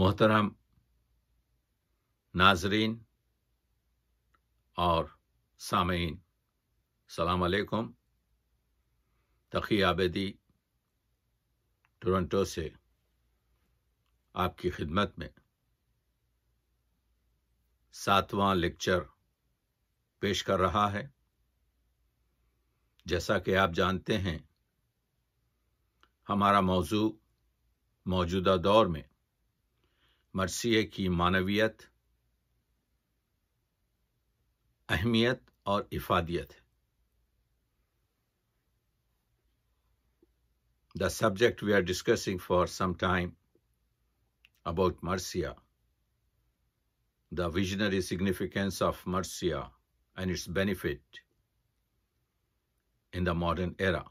मोहतरम नाजरीन और सामीन सलामकुम तख़ी आबेदी टोरंटो से आपकी खिदमत में सातवां लेक्चर पेश कर रहा है जैसा कि आप जानते हैं हमारा मौजू मौजूदा दौर में मरसिए की मानवियत अहमियत और इफादियत the subject we are discussing for some time about marsiya the visionary significance of marsiya and its benefit in the modern era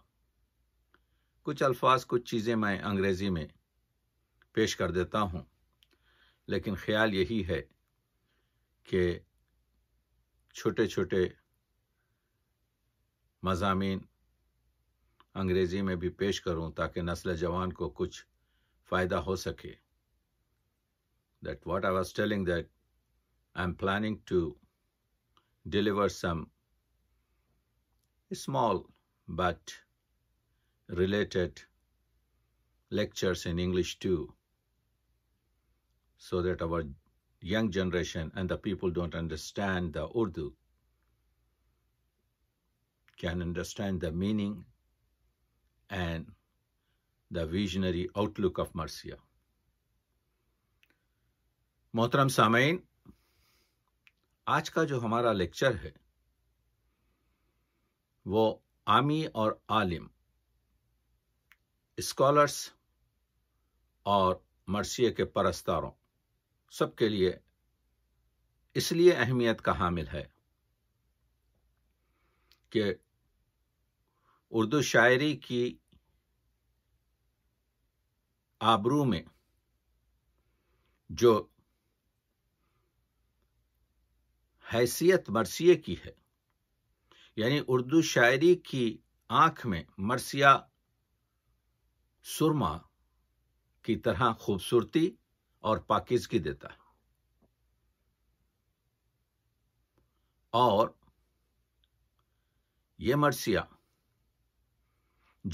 कुछ अल्फाज कुछ चीजें मैं अंग्रेजी में पेश कर देता हूं लेकिन ख्याल यही है कि छोटे छोटे मजामी अंग्रेज़ी में भी पेश करूं ताकि नस्ल जवान को कुछ फ़ायदा हो सके दैट वॉट आर आज telling that I am planning to deliver some small but related lectures in English to so that our young generation and the people don't understand the Urdu, can understand the meaning and the visionary outlook of Marcia. मोहतरम सामीन आज का जो हमारा lecture है वो आमी और आलिम स्कॉलर्स और मर्सिए के परस्तारों सबके लिए इसलिए अहमियत का हामिल है कि उर्दू शायरी की आबरू में जो हैसियत मरसिए की है यानी उर्दू शायरी की आंख में मरसिया सुरमा की तरह खूबसूरती और पाकिजगी देता है और ये मरसिया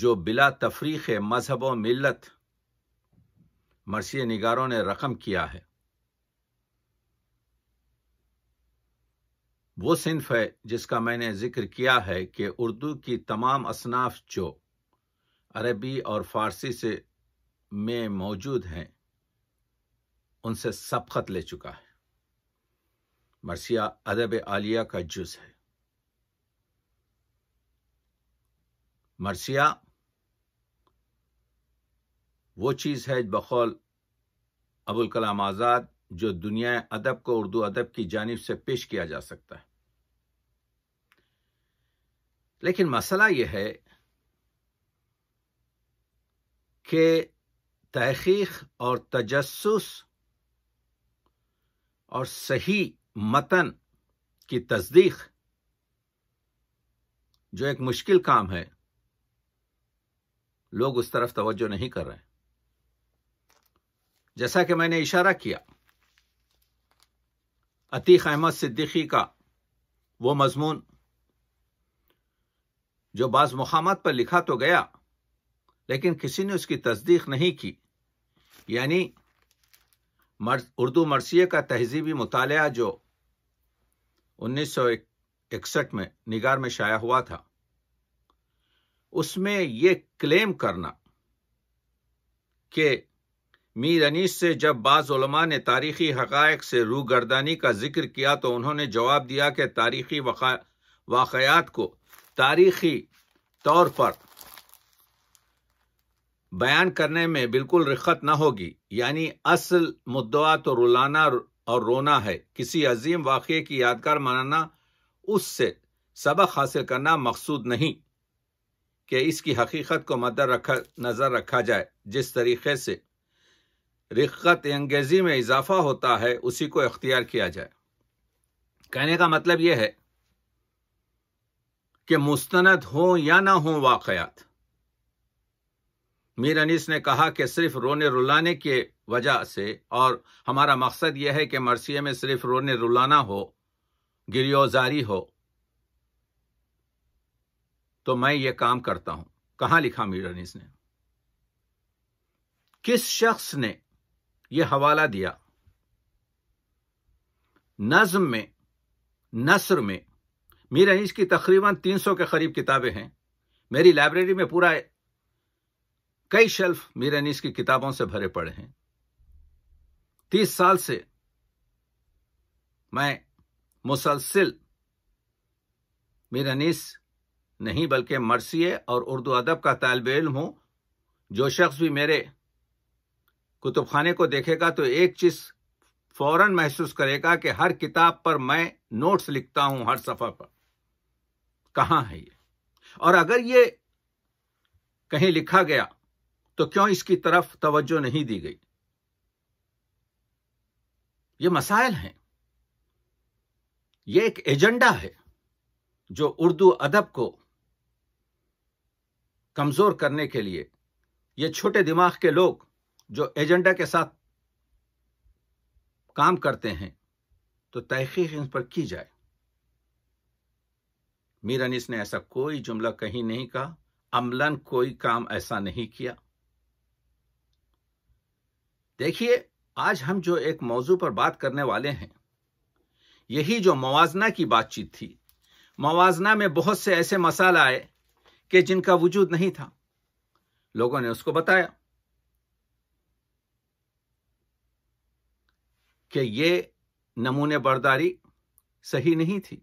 जो बिला तफरीक मजहब व मिलत मरसी निगारों ने रकम किया है वो सिंफ है जिसका मैंने जिक्र किया है कि उर्दू की तमाम असनाफ जो अरबी और फारसी से में मौजूद हैं उनसे सबकत ले चुका है मरसिया अदब आलिया का जुज है मरसिया वो चीज़ है बखौल अबुल कलाम आज़ाद जो दुनिया अदब को उर्दू अदब की जानब से पेश किया जा सकता है लेकिन मसला यह है कि तहकीक और तजस्स और सही मतन की तस्दीक जो एक मुश्किल काम है लोग उस तरफ तवज्जो नहीं कर रहे जैसा कि मैंने इशारा किया अतीक अहमद सिद्दीकी का वो मजमून जो बाज मुकामत पर लिखा तो गया लेकिन किसी ने उसकी तस्दीक नहीं की यानी उर्दू मरसिए का तहजीबी मुताल जो 1961 में निगार में शाया हुआ था उसमें यह क्लेम करना कि मीर अनीस से जब बाज़ ने तारीखी हक़ाइक से रूगर्दानी का जिक्र किया तो उन्होंने जवाब दिया कि तारीखी वाकयात को तारीखी तौर पर बयान करने में बिल्कुल रिक्कत न होगी यानी असल मुद्दा तो रुलाना और रोना है किसी अजीम वाक़े की यादगार मनाना उससे सबक हासिल करना मकसूद नहीं कि इसकी हकीकत को मदर रखा नज़र रखा जाए जिस तरीके से रिक्कत अंगेजी में इजाफा होता है उसी को इख्तियार किया जाए कहने का मतलब यह है कि मुस्त हों या ना हों वाक़ात मीर अनीस ने कहा कि सिर्फ रोने रुलाने के वजह से और हमारा मकसद यह है कि मरसिए में सिर्फ रोने रुलाना हो गिरियोजारी हो तो मैं ये काम करता हूं कहां लिखा मीर अनीस ने किस शख्स ने यह हवाला दिया नज्म में नसर में मीर अनीस की तकरीबन 300 के करीब किताबें हैं मेरी लाइब्रेरी में पूरा कई शेल्फ मीरा अनीस की किताबों से भरे पड़े हैं तीस साल से मैं मुसलसिल मीरानीस अनीस नहीं बल्कि मरसिए और उर्दू अदब का तालब इलम हूं जो शख्स भी मेरे कुतुब खाने को देखेगा तो एक चीज फौरन महसूस करेगा कि हर किताब पर मैं नोट्स लिखता हूं हर सफर पर कहा है ये और अगर ये कहीं लिखा गया तो क्यों इसकी तरफ तवज्जो नहीं दी गई ये मसाइल हैं ये एक एजेंडा है जो उर्दू अदब को कमजोर करने के लिए ये छोटे दिमाग के लोग जो एजेंडा के साथ काम करते हैं तो तहकीक इन पर की जाए मीर अनिस ने ऐसा कोई जुमला कहीं नहीं कहा अमलन कोई काम ऐसा नहीं किया देखिए आज हम जो एक मौजू पर बात करने वाले हैं यही जो मवाजना की बातचीत थी मवाजना में बहुत से ऐसे मसाल आए कि जिनका वजूद नहीं था लोगों ने उसको बताया कि ये नमूने बर्दारी सही नहीं थी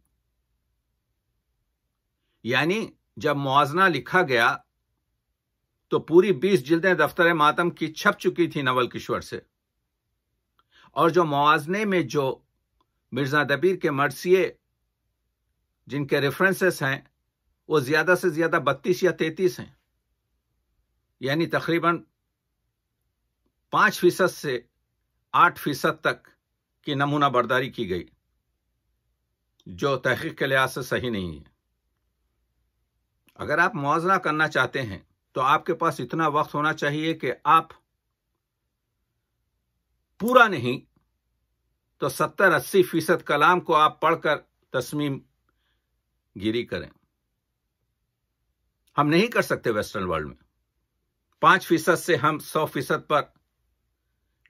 यानी जब मुआजना लिखा गया तो पूरी बीस जिल्दें दफ्तर मातम की छप चुकी थी नवल किशोर से और जो मुआजने में जो मिर्जा दबीर के मरसिए जिनके रेफरेंसेस हैं वो ज्यादा से ज्यादा बत्तीस या तैतीस हैं यानी तकरीबन पांच फीसद से आठ फीसद तक की नमूना बर्दारी की गई जो तहकीक के लिहाज से सही नहीं है अगर आप मुआजना करना चाहते हैं तो आपके पास इतना वक्त होना चाहिए कि आप पूरा नहीं तो सत्तर अस्सी फीसद कलाम को आप पढ़कर तस्मीम गिरी करें हम नहीं कर सकते वेस्टर्न वर्ल्ड में पांच फीसद से हम सौ फीसद पर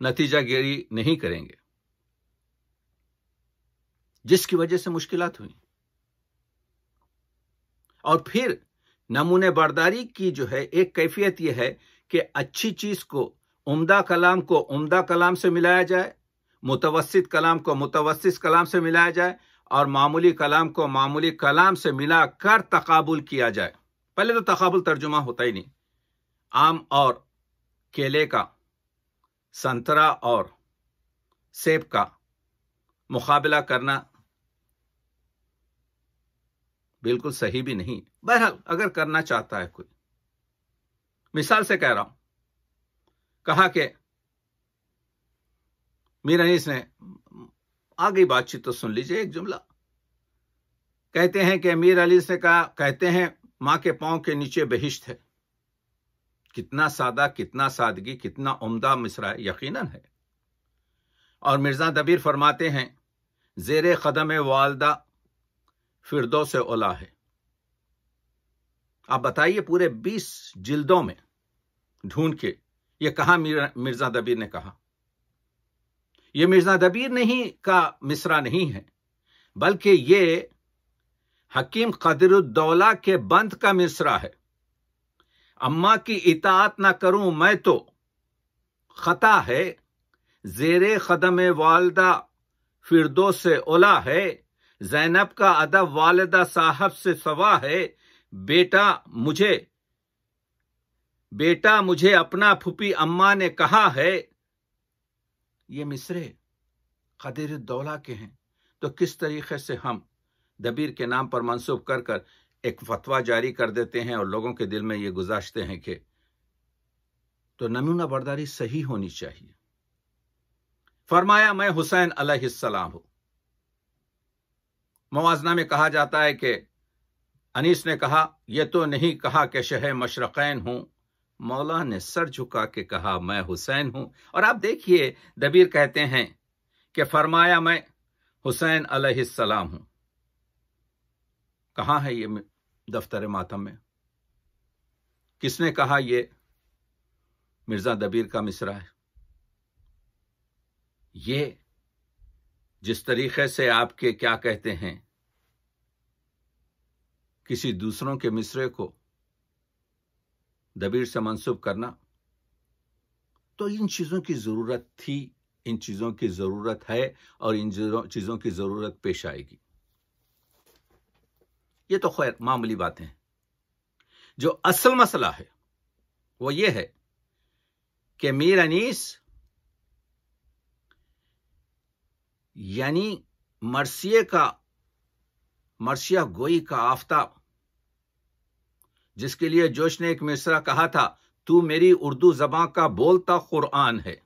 नतीजा गिरी नहीं करेंगे जिसकी वजह से मुश्किलात हुई और फिर नमूने बर्दारी की जो है एक कैफियत यह है कि अच्छी चीज को उम्दा कलाम को उम्दा कलाम से मिलाया जाए मुतवस्त कलाम को मुतवस्त कलाम से मिलाया जाए और मामूली कलाम को मामूली कलाम से मिलाकर तकाबुल किया जाए पहले तो तकबुल तर्जुमा होता ही नहीं आम और केले का संतरा और सेब का मुकाबला करना बिल्कुल सही भी नहीं बहरहाल अगर करना चाहता है कोई मिसाल से कह रहा हूं कहा कि मीर अनीस ने गई बातचीत तो सुन लीजिए एक जुमला कहते हैं कि मीर अली से कहा कहते हैं मां के पांव के नीचे बहिश्त है कितना सादा कितना सादगी कितना उम्दा मिसरा यकीनन है और मिर्जा दबीर फरमाते हैं जेरे कदम वालदा फिरदो से ओला है आप बताइए पूरे बीस जिल्दों में ढूंढ के ये कहा मिर्जा दबीर ने कहा ये मिर्जा दबीर नहीं का मिसरा नहीं है बल्कि ये हकीम कदरुद्दौला के बंद का मिसरा है अम्मा की इतात ना करूं मैं तो खता है जेरे खदम वालदा फिरदो से ओला है जैनब का अदब वालदा साहब से सवा है बेटा मुझे बेटा मुझे अपना फूफी अम्मा ने कहा है ये मिसरे कदीर दौला के हैं तो किस तरीके से हम दबीर के नाम पर मनसूब कर कर एक फतवा जारी कर देते हैं और लोगों के दिल में ये गुजारते हैं कि तो नमूना बर्दारी सही होनी चाहिए फरमाया मैं हुसैन अलैहिस्सलाम हूं मवाजना में कहा जाता है कि अनीस ने कहा यह तो नहीं कहा कि शह मशरक़ैन हूं मौला ने सर झुका के कहा मैं हुसैन हूं और आप देखिए दबीर कहते हैं कि फरमाया मैं हुसैन अलैहिस्सलाम हूं कहा है ये दफ्तर मातम में किसने कहा ये मिर्जा दबीर का मिसरा है ये जिस तरीके से आपके क्या कहते हैं किसी दूसरों के मिसरे को दबीर से मंसूब करना तो इन चीज़ों की ज़रूरत थी इन चीज़ों की ज़रूरत है और इन चीज़ों की ज़रूरत पेश आएगी ये तो खैर मामूली बातें हैं जो असल मसला है वो ये है कि मीर अनीस यानी मरसिए का मर्शिया गोई का आफ्ताब जिसके लिए जोश ने एक मिसरा कहा था तू मेरी उर्दू जबां का बोलता कुरान है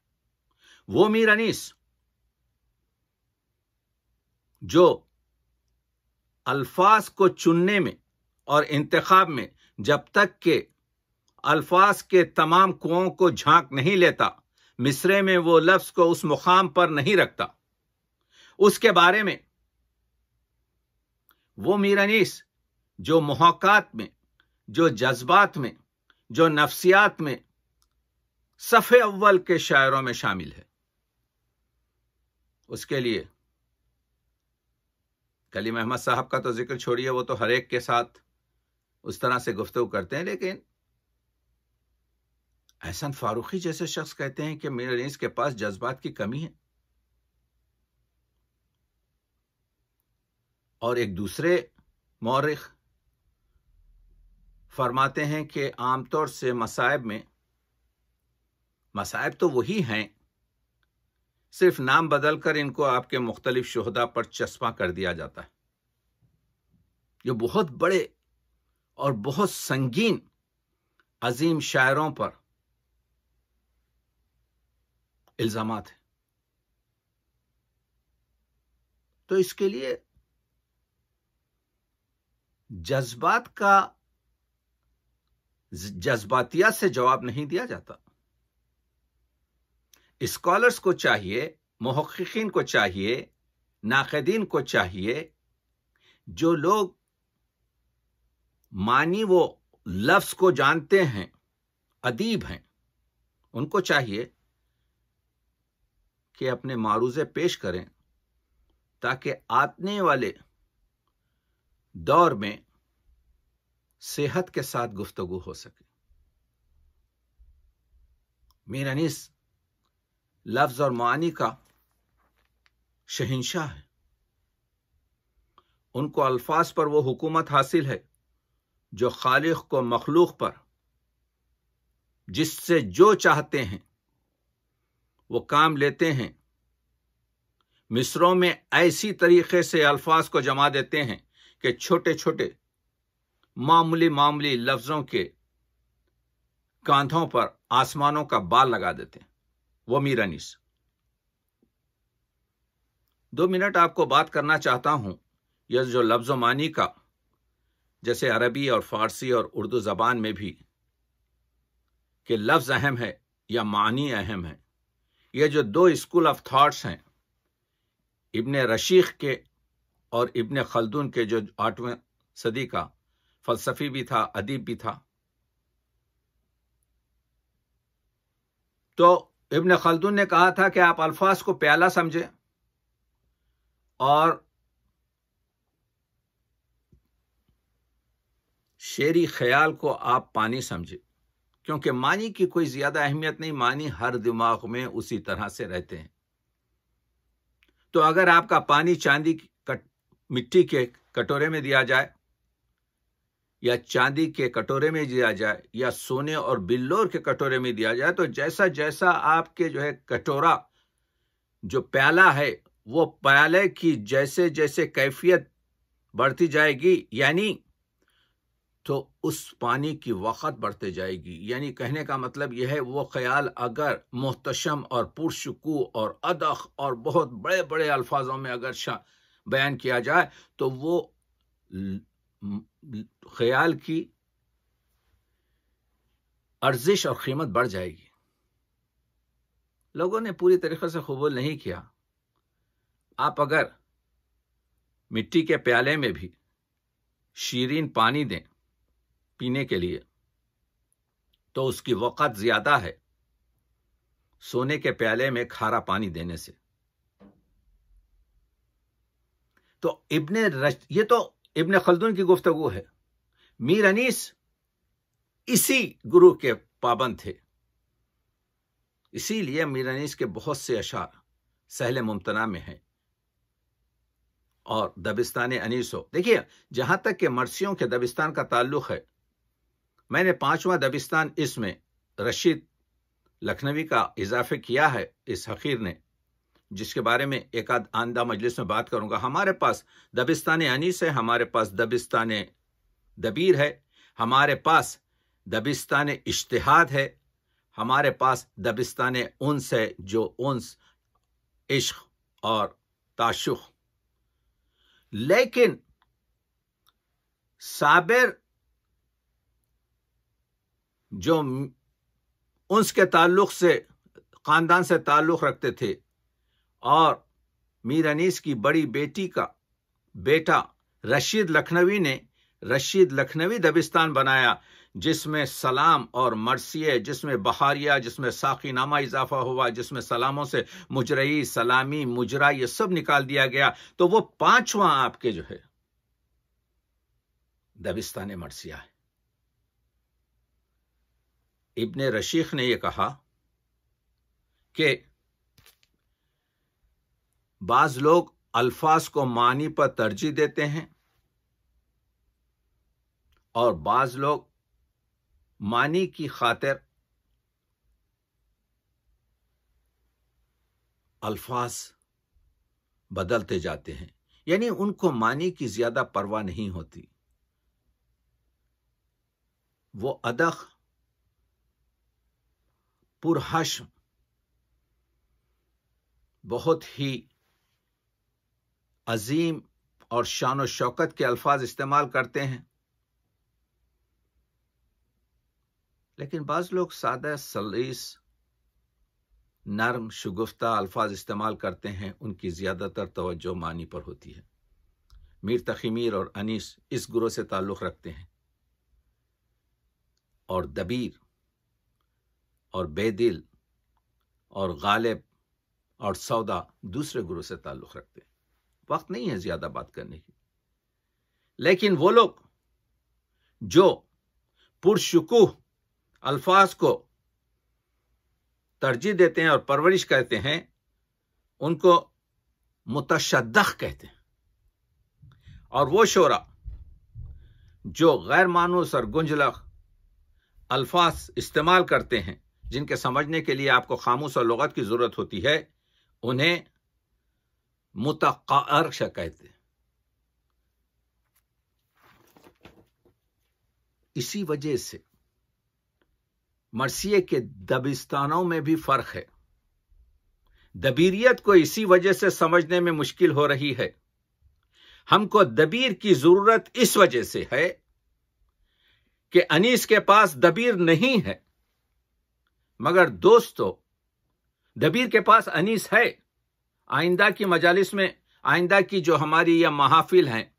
वो मीर अनीस जो अल्फाज को चुनने में और इंतखाब में जब तक के अल्फाज के तमाम कुओं को झांक नहीं लेता मिसरे में वो लफ्ज को उस मुकाम पर नहीं रखता उसके बारे में वो मीरानीस जो मोहकात में जो जज्बात में जो नफ्सियात में सफ़े अव्वल के शायरों में शामिल है उसके लिए कलीम अहमद साहब का तो जिक्र छोड़िए वो तो हर एक के साथ उस तरह से गुफ्तु करते हैं लेकिन एहसन फारूखी जैसे शख्स कहते हैं कि मेरे इसके पास जज्बात की कमी है और एक दूसरे मौरख फरमाते हैं कि आमतौर से मसायब में मसायब तो वही हैं सिर्फ नाम बदलकर इनको आपके मुख्तलिफ शहदा पर चश्मा कर दिया जाता है जो बहुत बड़े और बहुत संगीन अजीम शायरों पर इल्जाम है तो इसके लिए जज्बात का जज्बातिया से जवाब नहीं दिया जाता स्कॉलर्स को चाहिए महक्कीन को चाहिए नाकदीन को चाहिए जो लोग मानी वो लफ्स को जानते हैं अदीब हैं उनको चाहिए कि अपने मारूजे पेश करें ताकि आतने वाले दौर में सेहत के साथ गुफ्तगु हो सके मीरानीस लफ्ज और मानी का शहनशाह है उनको अल्फाज पर वो हुकूमत हासिल है जो खालिख को मखलूक पर जिससे जो चाहते हैं वो काम लेते हैं मिसरों में ऐसी तरीके से अल्फाज को जमा देते हैं के छोटे छोटे मामूली मामूली लफ्जों के कांधों पर आसमानों का बाल लगा देते हैं वो मीरा मीरानीस दो मिनट आपको बात करना चाहता हूं यह जो लफ्ज मानी का जैसे अरबी और फारसी और उर्दू जबान में भी कि लफ्ज अहम है या मानी अहम है यह जो दो स्कूल ऑफ थॉट्स हैं इबन रशीख के और इब्न खलदून के जो आठवें सदी का फलसफी भी था अदीब भी था तो इब्न खलदून ने कहा था कि आप अल्फाज को प्याला समझें और शेरी ख्याल को आप पानी समझें क्योंकि मानी की कोई ज्यादा अहमियत नहीं मानी हर दिमाग में उसी तरह से रहते हैं तो अगर आपका पानी चांदी मिट्टी के कटोरे में दिया जाए या चांदी के कटोरे में दिया जाए या सोने और बिल्लोर के कटोरे में दिया जाए तो जैसा जैसा आपके जो है कटोरा जो प्याला है वो प्याले की जैसे जैसे कैफियत बढ़ती जाएगी यानी तो उस पानी की वक़्त बढ़ते जाएगी यानी कहने का मतलब यह है वो ख्याल अगर मोहतशम और पुरशकू और अदख और बहुत बड़े बड़े अल्फाजों में अगर शा बयान किया जाए तो वो ख्याल की अर्जिश और कीमत बढ़ जाएगी लोगों ने पूरी तरीके से कबूल नहीं किया आप अगर मिट्टी के प्याले में भी शीरीन पानी दें पीने के लिए तो उसकी वक़्त ज़्यादा है सोने के प्याले में खारा पानी देने से तो इबन रश ये तो इबन खलदून की गुफ्तगु है मीर अनीस इसी गुरु के पाबंद थे इसीलिए मीर अनीस के बहुत से अशार सहल मुमतना में हैं और दबिस्तान अनीसो देखिए जहां तक के मर्सियों के दबिस्तान का ताल्लुक है मैंने पांचवा दबिस्तान इसमें रशीद लखनवी का इजाफे किया है इस हकीर ने जिसके बारे में एक आध आंदा मजलिस में बात करूंगा हमारे पास दबिस्तान अनीस है हमारे पास दबिस्तान दबीर है हमारे पास दबिस्तान इश्तहाद है हमारे पास दबिस्तान उन्स है जो उन्स इश्क और ताशुख लेकिन साबिर जो उनके ताल्लुक से ख़ानदान से ताल्लुक़ रखते थे और मीर अनीस की बड़ी बेटी का बेटा रशीद लखनवी ने रशीद लखनवी दबिस्तान बनाया जिसमें सलाम और मरसिए जिसमें बहारिया जिसमें साखीनामा इजाफा हुआ जिसमें सलामों से मुजरई सलामी मुजरा ये सब निकाल दिया गया तो वो पांचवा आपके जो है दबिस्तान मरसिया है इब्ने रशीख ने यह कहा कि बाज लोग अल्फाज को मानी पर तरजीह देते हैं और बाज लोग मानी की खातिर अल्फाज बदलते जाते हैं यानी उनको मानी की ज्यादा परवाह नहीं होती वो अदख पुरहश बहुत ही अजीम और शान शौकत के अल्फाज इस्तेमाल करते हैं लेकिन बाज लोग सादा सलीस नर्म शगुफ्ता अल्फाज इस्तेमाल करते हैं उनकी ज़्यादातर तोज्जो मानी पर होती है मीर तखीमीर और अनीस इस ग्रोह से ताल्लुक़ रखते हैं और दबीर और बेदिल और गालिब और सौदा दूसरे ग्रोह से ताल्लुक़ रखते हैं वक्त नहीं है ज्यादा बात करने की लेकिन वो लोग जो पुरशुकूह अल्फाज को तरजीह देते हैं और परवरिश करते हैं उनको मुतशद कहते हैं और वो शोरा जो गैर मानूस और गुंजलक अल्फाज इस्तेमाल करते हैं जिनके समझने के लिए आपको खामोश और लगत की ज़रूरत होती है उन्हें मुतका अर्श कहते हैं इसी वजह से मरसिए के दबिस्तानों में भी फर्क है दबीरियत को इसी वजह से समझने में मुश्किल हो रही है हमको दबीर की जरूरत इस वजह से है कि अनीस के पास दबीर नहीं है मगर दोस्तों दबीर के पास अनीस है आइंदा की मजालिस में आइंदा की जो हमारी यह महाफिल हैं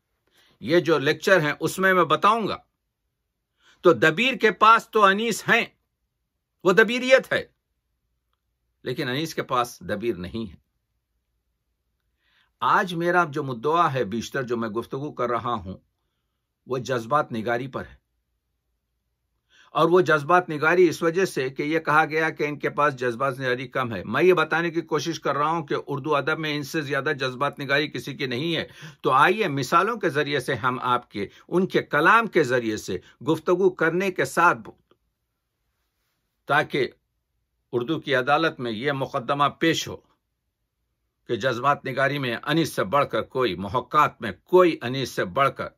ये जो लेक्चर हैं उसमें मैं बताऊंगा तो दबीर के पास तो अनीस हैं वो दबीरियत है लेकिन अनीस के पास दबीर नहीं है आज मेरा जो मुद्दा है बीशतर जो मैं गुफ्तगु कर रहा हूं वो जज्बात निगारी पर है और वो जज्बात निगारी इस वजह से कि ये कहा गया कि इनके पास जज्बात निगारी कम है मैं ये बताने की कोशिश कर रहा हूँ कि उर्दू अदब में इनसे ज़्यादा जज्बात निगारी किसी की नहीं है तो आइए मिसालों के ज़रिए से हम आपके उनके कलाम के ज़रिए से गुफ्तगु करने के साथ ताकि उर्दू की अदालत में ये मुकदमा पेश हो कि जज्बात निगारी में अनिस से बढ़कर कोई मोहक्कात में कोई अनिस से बढ़कर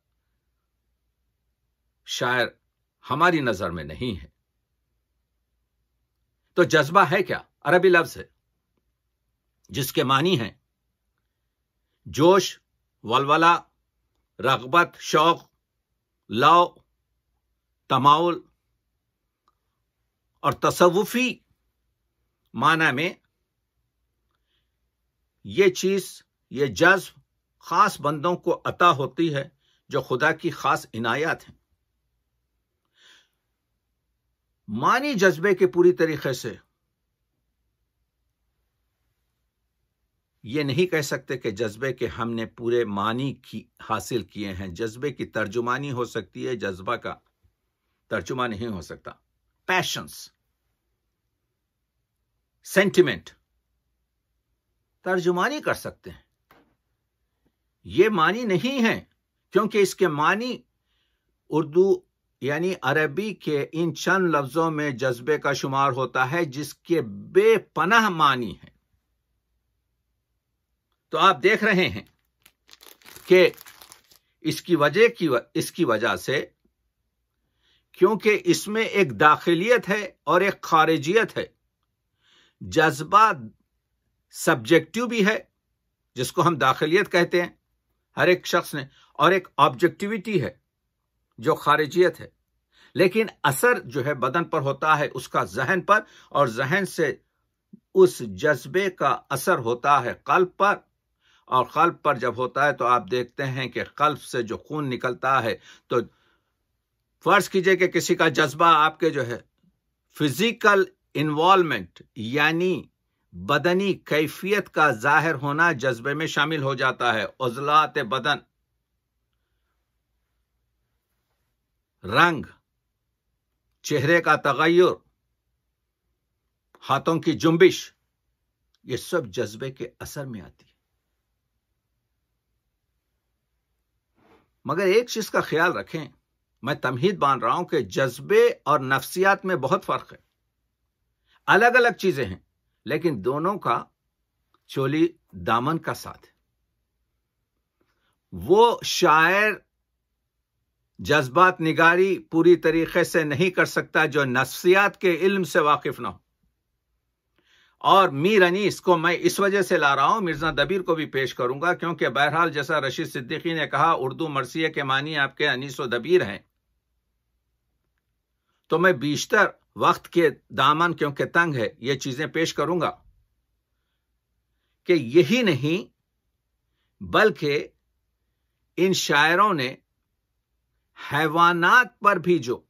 शायर हमारी नजर में नहीं है तो जज्बा है क्या अरबी लफ्ज है जिसके मानी है जोश वलवला रगबत शौक लव तमाउल और तसवुफी माना में ये चीज ये जज्ब खास बंदों को अता होती है जो खुदा की खास इनायत हैं मानी जज्बे के पूरी तरीके से ये नहीं कह सकते कि जज्बे के हमने पूरे मानी की हासिल किए हैं जज्बे की तर्जुमानी हो सकती है जज्बा का तर्जुमा नहीं हो सकता पैशंस सेंटिमेंट तर्जुमानी कर सकते हैं ये मानी नहीं है क्योंकि इसके मानी उर्दू यानी अरबी के इन चंद लफ्जों में जज्बे का शुमार होता है जिसके बेपनाह मानी है तो आप देख रहे हैं कि इसकी वजह की व, इसकी वजह से क्योंकि इसमें एक दाखिलियत है और एक खारिजियत है जज्बा सब्जेक्टिव भी है जिसको हम दाखिलियत कहते हैं हर एक शख्स ने और एक ऑब्जेक्टिविटी है जो खारिजियत है लेकिन असर जो है बदन पर होता है उसका जहन पर और जहन से उस जज्बे का असर होता है कल्ब पर और कल्ब पर जब होता है तो आप देखते हैं कि कल्ब से जो खून निकलता है तो फर्ज कीजिए कि किसी का जज्बा आपके जो है फिजिकल इन्वॉल्वमेंट यानी बदनी कैफियत का जाहिर होना जज्बे में शामिल हो जाता है उजलात बदन रंग चेहरे का तगैर हाथों की जुम्बिश ये सब जज्बे के असर में आती है मगर एक चीज का ख्याल रखें मैं तमहीद मान रहा हूं कि जज्बे और नफ्सियात में बहुत फर्क है अलग अलग चीजें हैं लेकिन दोनों का चोली दामन का साथ है वो शायर जज्बात निगारी पूरी तरीके से नहीं कर सकता जो नफ्सियात के इल्म से वाकिफ ना हो और मीर अनीस को मैं इस वजह से ला रहा हूं मिर्जा दबीर को भी पेश करूंगा क्योंकि बहरहाल जैसा रशीद सिद्दीकी ने कहा उर्दू मरसिया के मानी आपके अनीस व दबीर हैं तो मैं बीशतर वक्त के दामन क्योंकि तंग है ये चीजें पेश करूंगा कि यही नहीं बल्कि इन शायरों ने हैवानात पर भी जो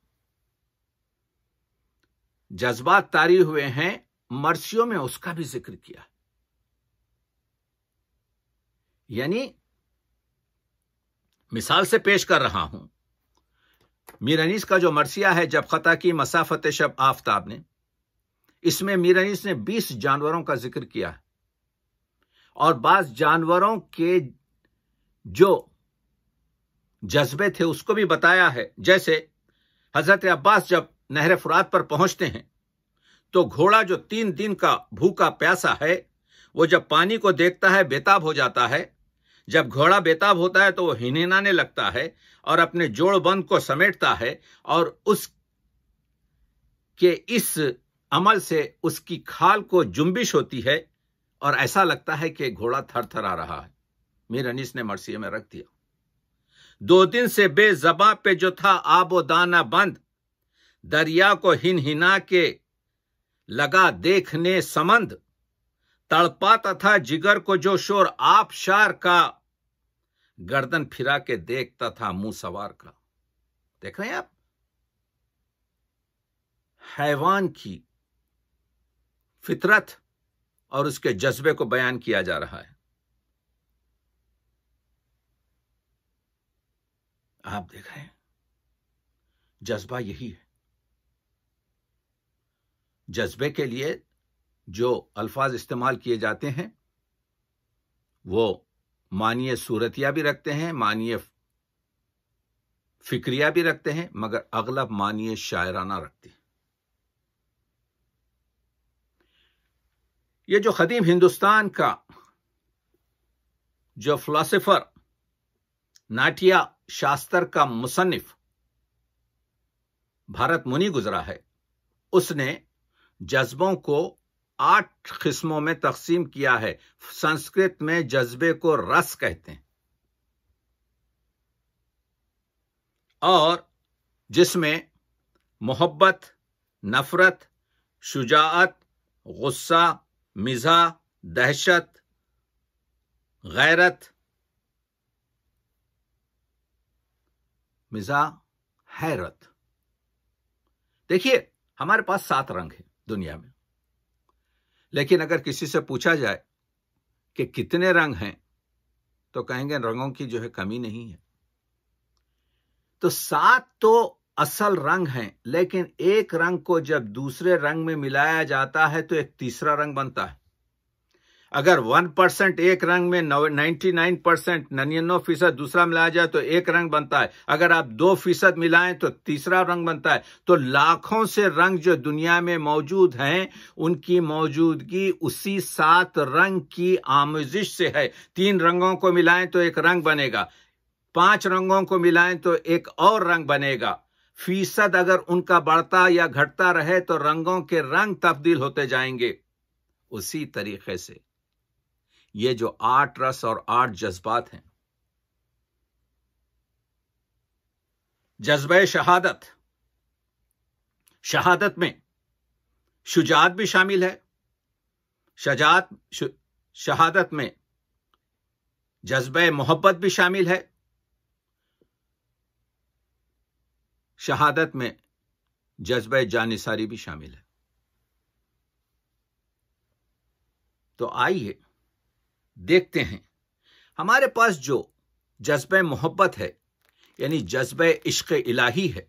जज्बात तारी हुए हैं मर्सियों में उसका भी जिक्र किया यानी मिसाल से पेश कर रहा हूं मीर का जो मरसिया है जब खता की मसाफत शब आफ्ताब ने इसमें मीरानीस ने 20 जानवरों का जिक्र किया और बास जानवरों के जो जज्बे थे उसको भी बताया है जैसे हजरत अब्बास जब नहर फुरात पर पहुंचते हैं तो घोड़ा जो तीन दिन का भूखा प्यासा है वो जब पानी को देखता है बेताब हो जाता है जब घोड़ा बेताब होता है तो वो हिनेनाने लगता है और अपने जोड़बंद को समेटता है और उस के इस अमल से उसकी खाल को जुम्बिश होती है और ऐसा लगता है कि घोड़ा थर थर आ रहा है मीर अनिस ने मरसिए में रख दिया दो दिन से बेजबा पे जो था आबोदाना बंद दरिया को हिन हिना के लगा देखने समंद तड़पाता था जिगर को जो शोर आपशार का गर्दन फिरा के देखता था मुंह सवार का देख रहे हैं आप हैवान की फितरत और उसके जज्बे को बयान किया जा रहा है आप देख रहे हैं जज्बा यही है जज्बे के लिए जो अल्फाज इस्तेमाल किए जाते हैं वो मानिय सूरतिया भी रखते हैं मानिय फिक्रिया भी रखते हैं मगर अगला मानिय शायराना रखते हैं ये जो खदीम हिंदुस्तान का जो फिलासफर नाटिया शास्त्र का मुसन्फ भारत मुनि गुजरा है उसने जज्बों को आठ किस्मों में तकसीम किया है संस्कृत में जज्बे को रस कहते हैं और जिसमें मोहब्बत नफरत शुजात गुस्सा मिजा दहशत गैरत मिजा हैरत देखिए हमारे पास सात रंग हैं दुनिया में लेकिन अगर किसी से पूछा जाए कि कितने रंग हैं तो कहेंगे रंगों की जो है कमी नहीं है तो सात तो असल रंग हैं लेकिन एक रंग को जब दूसरे रंग में मिलाया जाता है तो एक तीसरा रंग बनता है अगर वन परसेंट एक रंग में नाइन्टी नाइन परसेंट नन्यानवे फीसद दूसरा मिलाया जाए तो एक रंग बनता है अगर आप दो फीसद मिलाएं तो तीसरा रंग बनता है तो लाखों से रंग जो दुनिया में मौजूद हैं उनकी मौजूदगी उसी सात रंग की आमजिश से है तीन रंगों को मिलाएं तो एक रंग बनेगा पांच रंगों को मिलाएं तो एक और रंग बनेगा फीसद अगर उनका बढ़ता या घटता रहे तो रंगों के रंग तब्दील होते जाएंगे उसी तरीके से ये जो आठ रस और आठ जज्बात हैं जज्बे शहादत शहादत में शुजात भी शामिल है शजात शहादत में जज्बे मोहब्बत भी शामिल है शहादत में जज्बे जानिसारी भी शामिल है तो आइए देखते हैं हमारे पास जो जज्ब मोहब्बत है यानी जज्ब इश्क इलाही है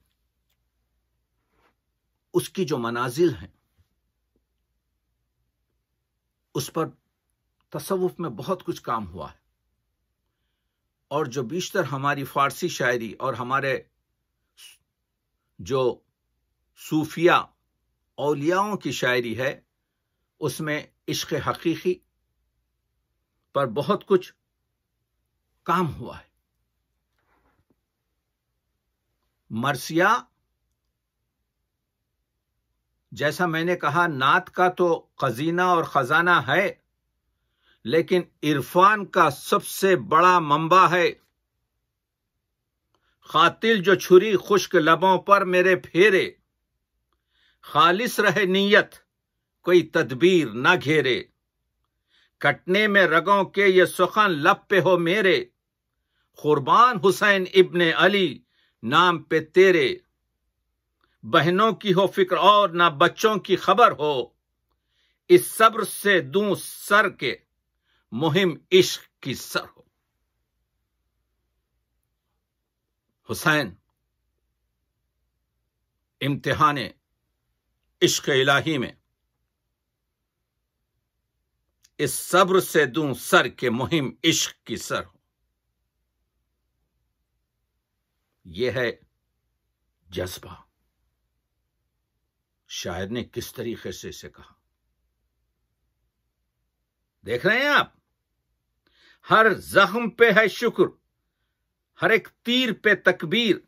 उसकी जो मनाजिल हैं उस पर तसवुफ में बहुत कुछ काम हुआ है और जो बीशतर हमारी फारसी शायरी और हमारे जो सूफिया औलियाओं की शायरी है उसमें इश्क हकीकी पर बहुत कुछ काम हुआ है मरसिया जैसा मैंने कहा नात का तो खजीना और खजाना है लेकिन इरफान का सबसे बड़ा मंबा है खातिल जो छुरी खुश्क लबों पर मेरे फेरे खालिस रहे नीयत कोई तदबीर ना घेरे कटने में रगों के ये सुखन लप पे हो मेरे कुरबान हुसैन इबन अली नाम पे तेरे बहनों की हो फिक्र और ना बच्चों की खबर हो इस सब्र से दू सर के मुहिम इश्क की सर हो हुसैन इम्तिहाने इश्क इलाही में इस सब्र से दूं सर के मुहिम इश्क की सर हो यह है जज्बा शायर ने किस तरीके से इसे कहा देख रहे हैं आप हर जख्म पे है शुक्र हर एक तीर पे तकबीर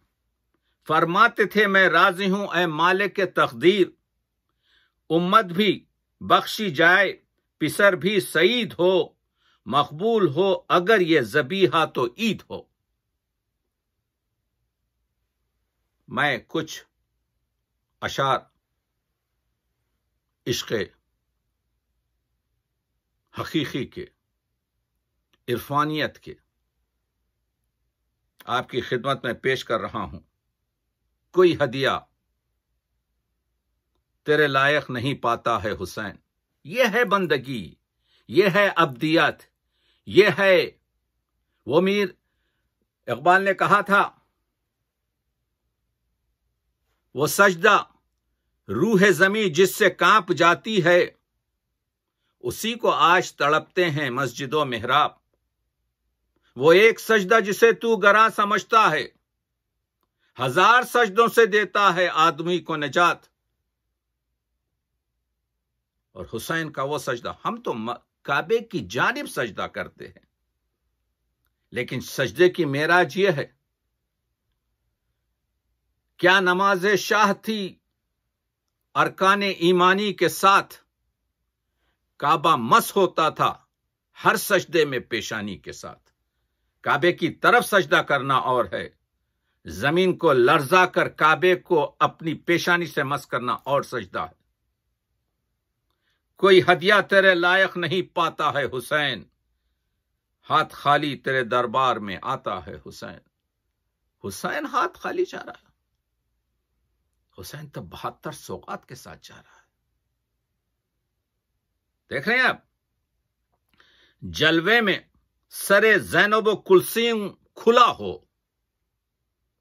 फरमाते थे मैं राजी हूं ए माले के तकदीर उम्मत भी बख्शी जाए पिसर भी सईद हो मकबूल हो अगर ये जबीहा तो ईद हो मैं कुछ अशार इश्क हकीकी के इरफानियत के आपकी खिदमत में पेश कर रहा हूं कोई हदिया तेरे लायक नहीं पाता है हुसैन यह है बंदगी यह है अब्दियत यह है वो मीर इकबाल ने कहा था वो सजदा रूह जमी जिससे कांप जाती है उसी को आज तड़पते हैं मस्जिदों मेहराब वो एक सजदा जिसे तू गरा समझता है हजार सजदों से देता है आदमी को निजात और हुसैन का वो सजदा हम तो काबे की जानब सजदा करते हैं लेकिन सजदे की मेराज यह है क्या नमाज शाह थी अरकान ईमानी के साथ काबा मस होता था हर सजदे में पेशानी के साथ काबे की तरफ सजदा करना और है जमीन को लर्जा कर काबे को अपनी पेशानी से मस करना और सजदा है कोई हदिया तेरे लायक नहीं पाता है हुसैन हाथ खाली तेरे दरबार में आता है हुसैन हुसैन हाथ खाली जा रहा है हुसैन तो बहत्तर सौगात के साथ जा रहा है देख रहे हैं आप जलवे में सरे जैनब कुलसीम खुला हो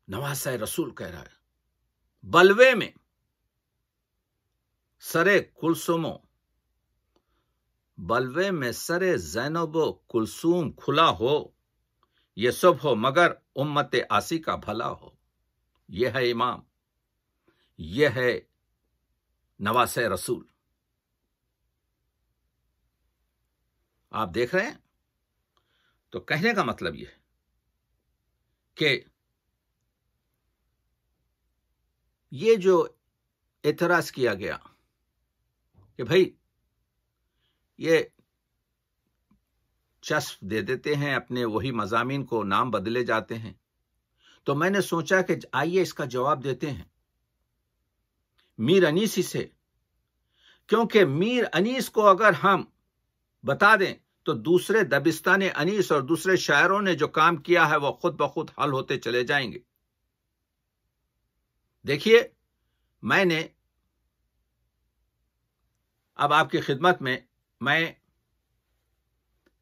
नवास रसूल कह रहा है बलवे में सरे कुलसुमो बलवे में सरे जैनबो कुलसूम खुला हो यह सब हो मगर उम्मत आसी का भला हो यह है इमाम यह है नवास रसूल आप देख रहे हैं तो कहने का मतलब यह कि ये जो एतराज किया गया कि भाई ये चस्फ दे देते हैं अपने वही मजामी को नाम बदले जाते हैं तो मैंने सोचा कि आइए इसका जवाब देते हैं मीर अनीस से क्योंकि मीर अनीस को अगर हम बता दें तो दूसरे दबिस्तान अनीस और दूसरे शायरों ने जो काम किया है वह खुद ब खुद हल होते चले जाएंगे देखिए मैंने अब आपकी खिदमत में मैं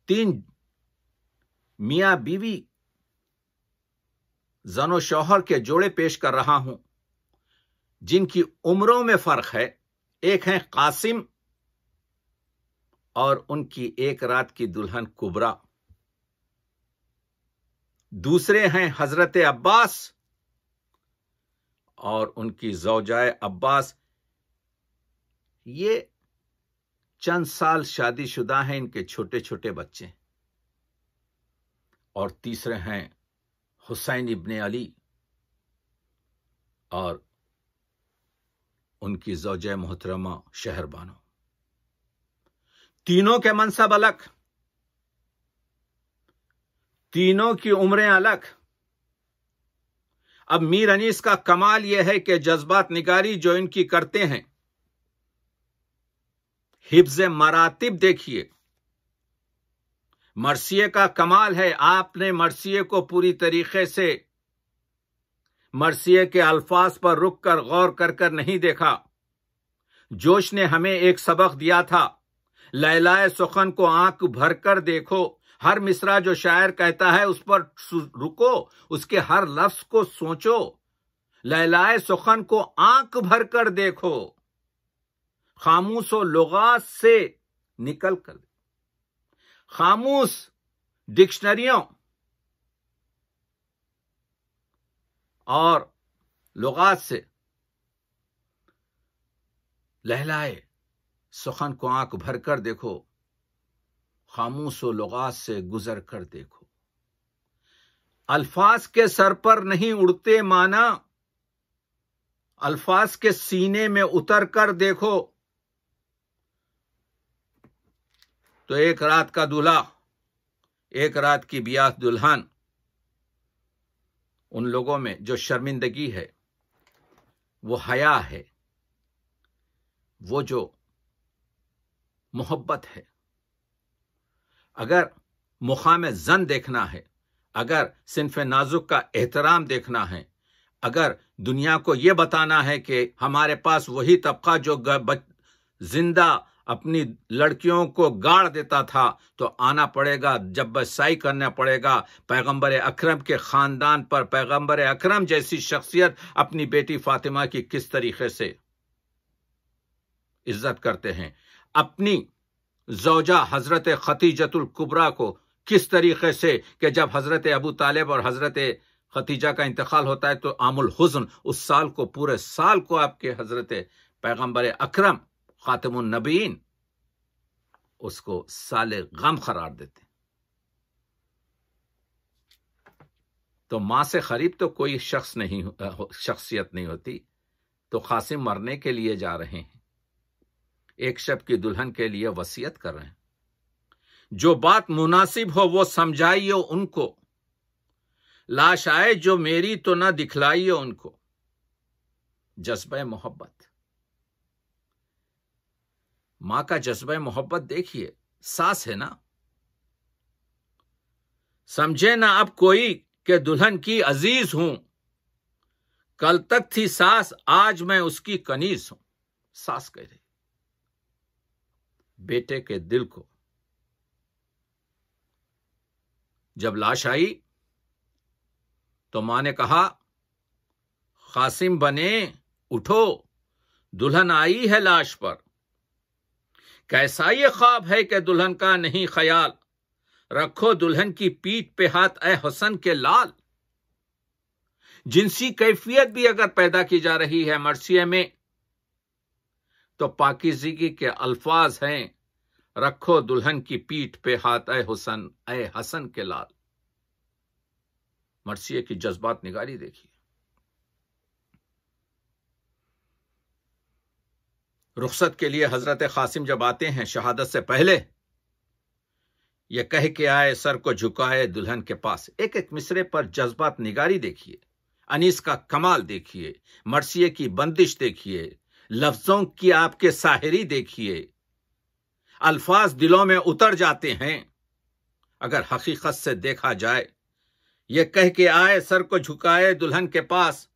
तीन मिया बीवी जनो शौहर के जोड़े पेश कर रहा हूं जिनकी उम्रों में फर्क है एक है कासिम और उनकी एक रात की दुल्हन कुबरा दूसरे हैं हजरत अब्बास और उनकी जौजाए अब्बास ये चंद साल शादीशुदा हैं इनके छोटे छोटे बच्चे और तीसरे हैं हुसैन इब्ने अली और उनकी जोज मोहतरमा शहरबानो तीनों के मनसब अलग तीनों की उम्रें अलग अब मीर अनीस का कमाल यह है कि जज्बात निगारी जो इनकी करते हैं हिफ्ज मरातिब देखिए मरसिए का कमाल है आपने मरसिए को पूरी तरीके से मरसिए के अल्फाज पर रुक कर गौर कर कर नहीं देखा जोश ने हमें एक सबक दिया था लैलाए सुखन को आंख भर कर देखो हर मिसरा जो शायर कहता है उस पर रुको उसके हर लफ्ज को सोचो लैलाए सुखन को आंख भर कर देखो खामोश और लगात से निकल कर खामोश डिक्शनरियों और लगात से लहलाए सुखन को आंख भर कर देखो खामोश लगात से गुजर कर देखो अल्फाज के सर पर नहीं उड़ते माना अल्फाज के सीने में उतर कर देखो तो एक रात का दूल्हा एक रात की ब्यास दुल्हन उन लोगों में जो शर्मिंदगी है वो हया है वो जो मोहब्बत है अगर मुखाम जन देखना है अगर सिनफ नाजुक का एहतराम देखना है अगर दुनिया को यह बताना है कि हमारे पास वही तबका जो जिंदा अपनी लड़कियों को गाड़ देता था तो आना पड़ेगा जब बसाई करना पड़ेगा पैगंबर अकरम के ख़ानदान पर पैगंबर अकरम जैसी शख्सियत अपनी बेटी फातिमा की किस तरीके से इज्जत करते हैं अपनी जौजा हज़रत खतीजतुल कुबरा को किस तरीके से कि जब हज़रत अबू तालिब और हज़रत खतीजा का इंतकाल होता है तो आमुल हुज़न उस साल को पूरे साल को आपके हज़रत पैगंबर अकरम नबीन उसको साल गम करार देते तो मां से खरीब तो कोई शख्स नहीं शख्सियत नहीं होती तो खासिम मरने के लिए जा रहे हैं एक शब की दुल्हन के लिए वसीयत कर रहे हैं जो बात मुनासिब हो वो समझाइए उनको लाश आए जो मेरी तो ना दिखलाइए उनको जज्बे मोहब्बत मां का जज्बा मोहब्बत देखिए सास है ना समझे ना अब कोई के दुल्हन की अजीज हूं कल तक थी सास आज मैं उसकी कनीस हूं सास कह रही बेटे के दिल को जब लाश आई तो मां ने कहा खासिम बने उठो दुल्हन आई है लाश पर कैसा ये ख्वाब है कि दुल्हन का नहीं ख्याल रखो दुल्हन की पीठ पे हाथ ए हसन के लाल जिनसी कैफियत भी अगर पैदा की जा रही है मरसिए में तो पाकिजगी के अल्फाज हैं रखो दुल्हन की पीठ पे हाथ ए हुसन ए हसन के लाल मरसिए की जज्बात निगारी देखिए रुखसत के लिए हजरत कासिम जब आते हैं शहादत से पहले ये कह के आए सर को झुकाए दुल्हन के पास एक एक मिसरे पर जज्बात निगारी देखिए अनीस का कमाल देखिए मरसिए की बंदिश देखिए लफ्जों की आपके साहरी देखिए अल्फाज दिलों में उतर जाते हैं अगर हकीकत से देखा जाए ये कह के आए सर को झुकाए दुल्हन के पास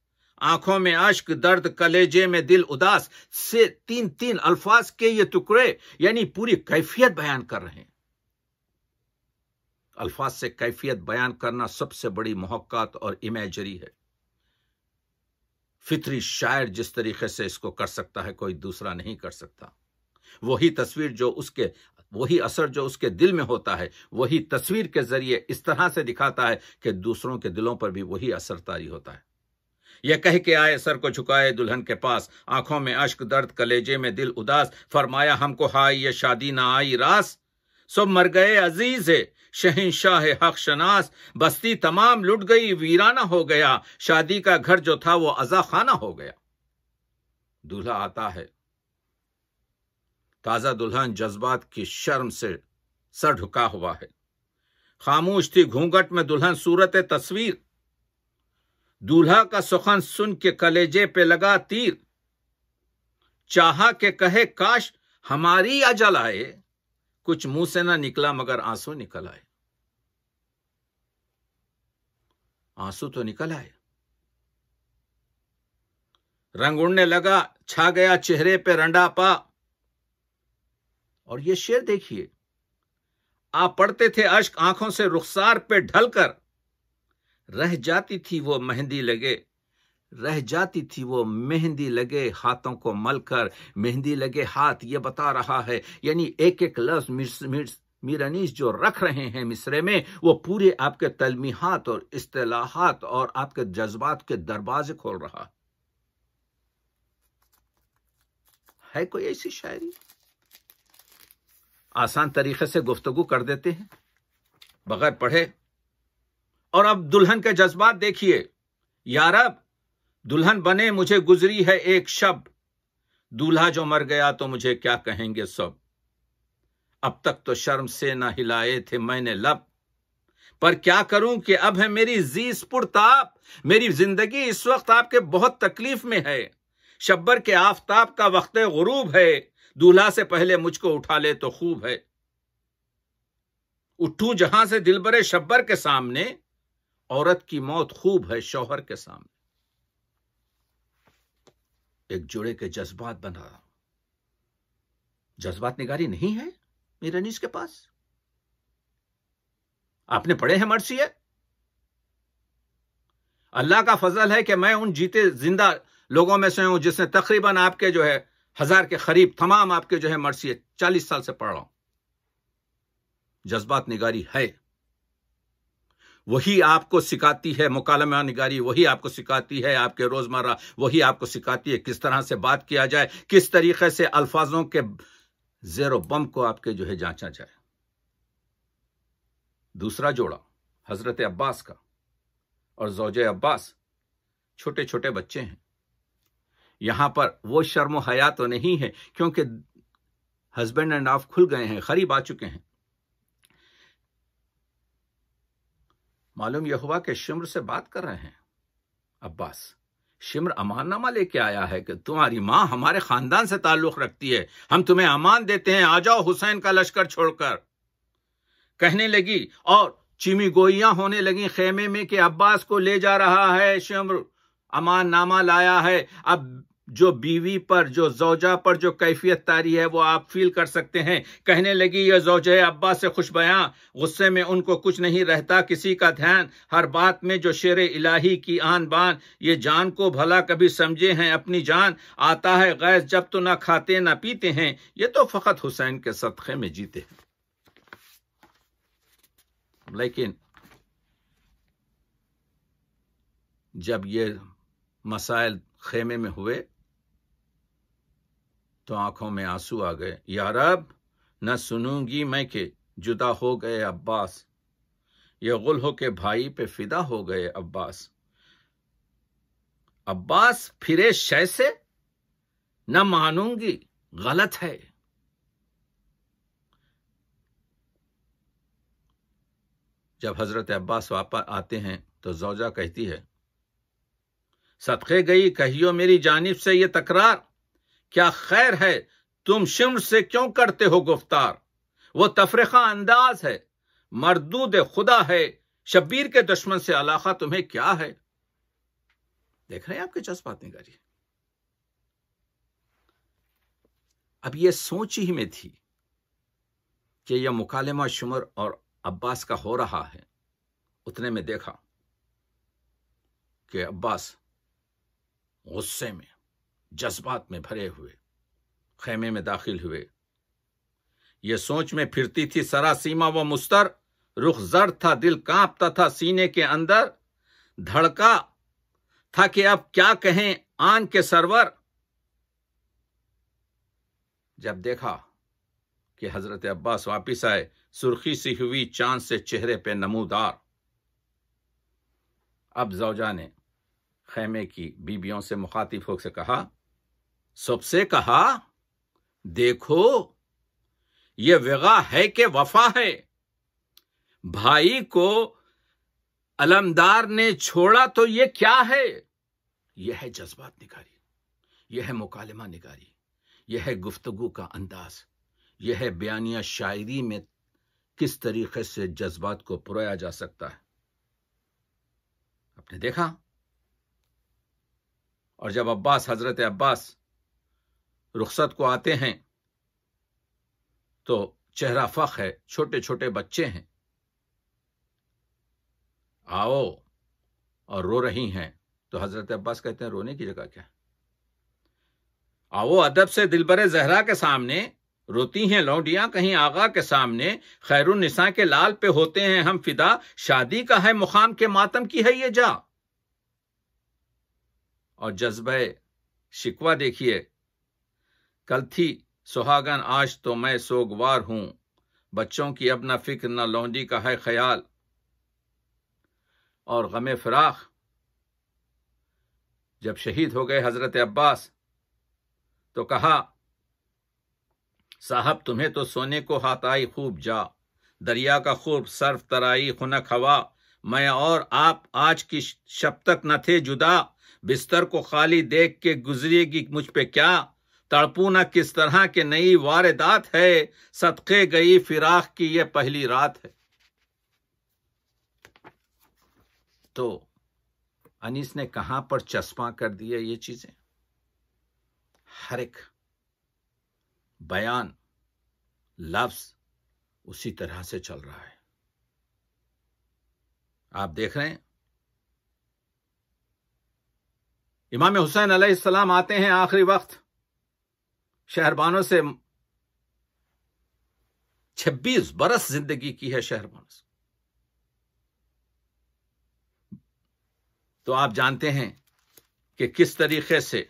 आंखों में अश्क दर्द कलेजे में दिल उदास से तीन तीन अल्फाज के ये टुकड़े यानी पूरी कैफियत बयान कर रहे हैं अल्फाज से कैफियत बयान करना सबसे बड़ी मोहक्कत और इमेजरी है फितरी शायर जिस तरीके से इसको कर सकता है कोई दूसरा नहीं कर सकता वही तस्वीर जो उसके वही असर जो उसके दिल में होता है वही तस्वीर के जरिए इस तरह से दिखाता है कि दूसरों के दिलों पर भी वही असर तारी होता है यह कह के आए सर को झुकाए दुल्हन के पास आंखों में अश्क दर्द कलेजे में दिल उदास फरमाया हमको हाय ये शादी ना आई रास सो मर गए अजीज है शहनशाह शनास बस्ती तमाम लुट गई वीराना हो गया शादी का घर जो था वो अजा खाना हो गया दूल्हा आता है ताजा दुल्हन जज्बात की शर्म से सर ढुका हुआ है खामोश थी घूंघट में दुल्हन सूरत तस्वीर दूल्हा का सुखन सुन के कलेजे पे लगा तीर चाहा के कहे काश हमारी अजल आए कुछ मुंह से ना निकला मगर आंसू निकल आए आंसू तो निकल आए रंग उड़ने लगा छा गया चेहरे पे पा और ये शेर देखिए आप पढ़ते थे अश्क आंखों से रुखसार पे ढलकर रह जाती थी वो मेहंदी लगे रह जाती थी वो मेहंदी लगे हाथों को मलकर मेहंदी लगे हाथ ये बता रहा है यानी एक एक लफ्ज मीरानीस जो रख रहे हैं मिसरे में वो पूरे आपके तलमीहात और इस्तेलाहात और आपके जज्बात के दरवाजे खोल रहा है कोई ऐसी शायरी आसान तरीके से गुफ्तगु कर देते हैं बगैर पढ़े और अब दुल्हन के जज्बात देखिए यारब दुल्हन बने मुझे गुजरी है एक शब दूल्हा जो मर गया तो मुझे क्या कहेंगे सब अब तक तो शर्म से ना हिलाए थे मैंने लब पर क्या करूं कि अब है मेरी जी स्पुरताप मेरी जिंदगी इस वक्त आपके बहुत तकलीफ में है शब्बर के आफताब का वक्त गुरूब है दूल्हा से पहले मुझको उठा ले तो खूब है उठू जहां से दिलबरे शब्बर के सामने औरत की मौत खूब है शौहर के सामने एक जुड़े के जज्बात बना जज्बात निगारी नहीं है मीरानीस के पास आपने पढ़े हैं है अल्लाह का फजल है कि मैं उन जीते जिंदा लोगों में से हूं जिसने तकरीबन आपके जो है हजार के करीब तमाम आपके जो है है चालीस साल से पढ़ रहा हूं जज्बात निगारी है वही आपको सिखाती है मुकालमा निगारी वही आपको सिखाती है आपके रोज़मर्रा वही आपको सिखाती है किस तरह से बात किया जाए किस तरीके से अल्फाजों के जेरो बम को आपके जो है जांचा जाए दूसरा जोड़ा हजरत अब्बास का और जोज अब्बास छोटे छोटे बच्चे हैं यहां पर वो शर्म हया तो नहीं है क्योंकि हस्बैंड एंड ऑफ खुल गए हैं खरीब आ चुके हैं मालूम यह हुआ कि शिम्र से बात कर रहे हैं अब्बास शिम्र अमाननामा लेके आया है कि तुम्हारी मां हमारे खानदान से ताल्लुक रखती है हम तुम्हें अमान देते हैं आ जाओ हुसैन का लश्कर छोड़कर कहने लगी और चीमी गोइयां होने लगी खेमे में कि अब्बास को ले जा रहा है शिम्र अमान नामा लाया है अब जो बीवी पर जो जौजा पर जो कैफियत तारी है वो आप फील कर सकते हैं कहने लगी यह जौज अब्बा से खुश बयां गुस्से में उनको कुछ नहीं रहता किसी का ध्यान हर बात में जो शेर इलाही की आन बान ये जान को भला कभी समझे हैं अपनी जान आता है गैस जब तो ना खाते ना पीते हैं ये तो फ़कत हुसैन के सदक़े में जीते हैं लेकिन जब ये मसाइल खेमे में हुए तो आंखों में आंसू आ गए यारब न सुनूंगी मैं कि जुदा हो गए अब्बास ये गुल हो के भाई पे फिदा हो गए अब्बास अब्बास फिरे शय से न मानूंगी गलत है जब हजरत अब्बास वापस आते हैं तो जौजा कहती है सदक़े गई कहियो मेरी जानिब से ये तकरार क्या खैर है तुम शिम्र से क्यों करते हो गुफ्तार वो तफरखा अंदाज है मरदूद खुदा है शब्बीर के दुश्मन से अलाखा तुम्हें क्या है देख रहे हैं आपके जज्बात निगारी अब ये सोच ही में थी कि यह मुकालमा शुमर और अब्बास का हो रहा है उतने में देखा कि अब्बास गुस्से में जज्बात में भरे हुए खेमे में दाखिल हुए ये सोच में फिरती थी सरा सीमा व मुस्तर रुख जर था दिल कांपता था सीने के अंदर धड़का था कि अब क्या कहें आन के सरवर जब देखा कि हजरत अब्बास वापिस आए सुर्खी सी हुई चांद से चेहरे पे नमूदार अब जौजा ने खेमे की बीबियों से मुखातिब होकर कहा सबसे कहा देखो ये विगा है कि वफा है भाई को अलमदार ने छोड़ा तो ये क्या है यह है जज्बात निगारी यह है मुकालमा निगारी यह है गुफ्तगु का अंदाज यह है बयानिया शायरी में किस तरीके से जज्बात को पुराया जा सकता है आपने देखा और जब अब्बास हजरत अब्बास रुखसत को आते हैं तो चेहरा फख है छोटे छोटे बच्चे हैं आओ और रो रही हैं तो हजरत अब्बास कहते हैं रोने की जगह क्या आओ अदब से दिलबरे जहरा के सामने रोती हैं लौंडियां कहीं आगा के सामने खैरुन निसा के लाल पे होते हैं हम फिदा शादी का है मुकाम के मातम की है ये जा और जज्बे शिकवा देखिए कल थी सुहागन आज तो मैं सोगवार हूं बच्चों की अपना फिक्र न लौंडी का है ख्याल और गमे फराख जब शहीद हो गए हजरत अब्बास तो कहा साहब तुम्हें तो सोने को हाथ आई खूब जा दरिया का खूब सर्फ तराई खुनक हवा मैं और आप आज की शब तक न थे जुदा बिस्तर को खाली देख के गुजरेगी मुझ पे क्या तड़पूना किस तरह के नई वारदात है सदके गई फिराक की यह पहली रात है तो अनीस ने कहां पर चश्मा कर दिया ये चीजें हर एक बयान लफ्ज उसी तरह से चल रहा है आप देख रहे हैं इमाम हुसैन अलैहिस्सलाम आते हैं आखिरी वक्त शहरबानों से छब्बीस बरस जिंदगी की है शहरबानों से तो आप जानते हैं कि किस तरीके से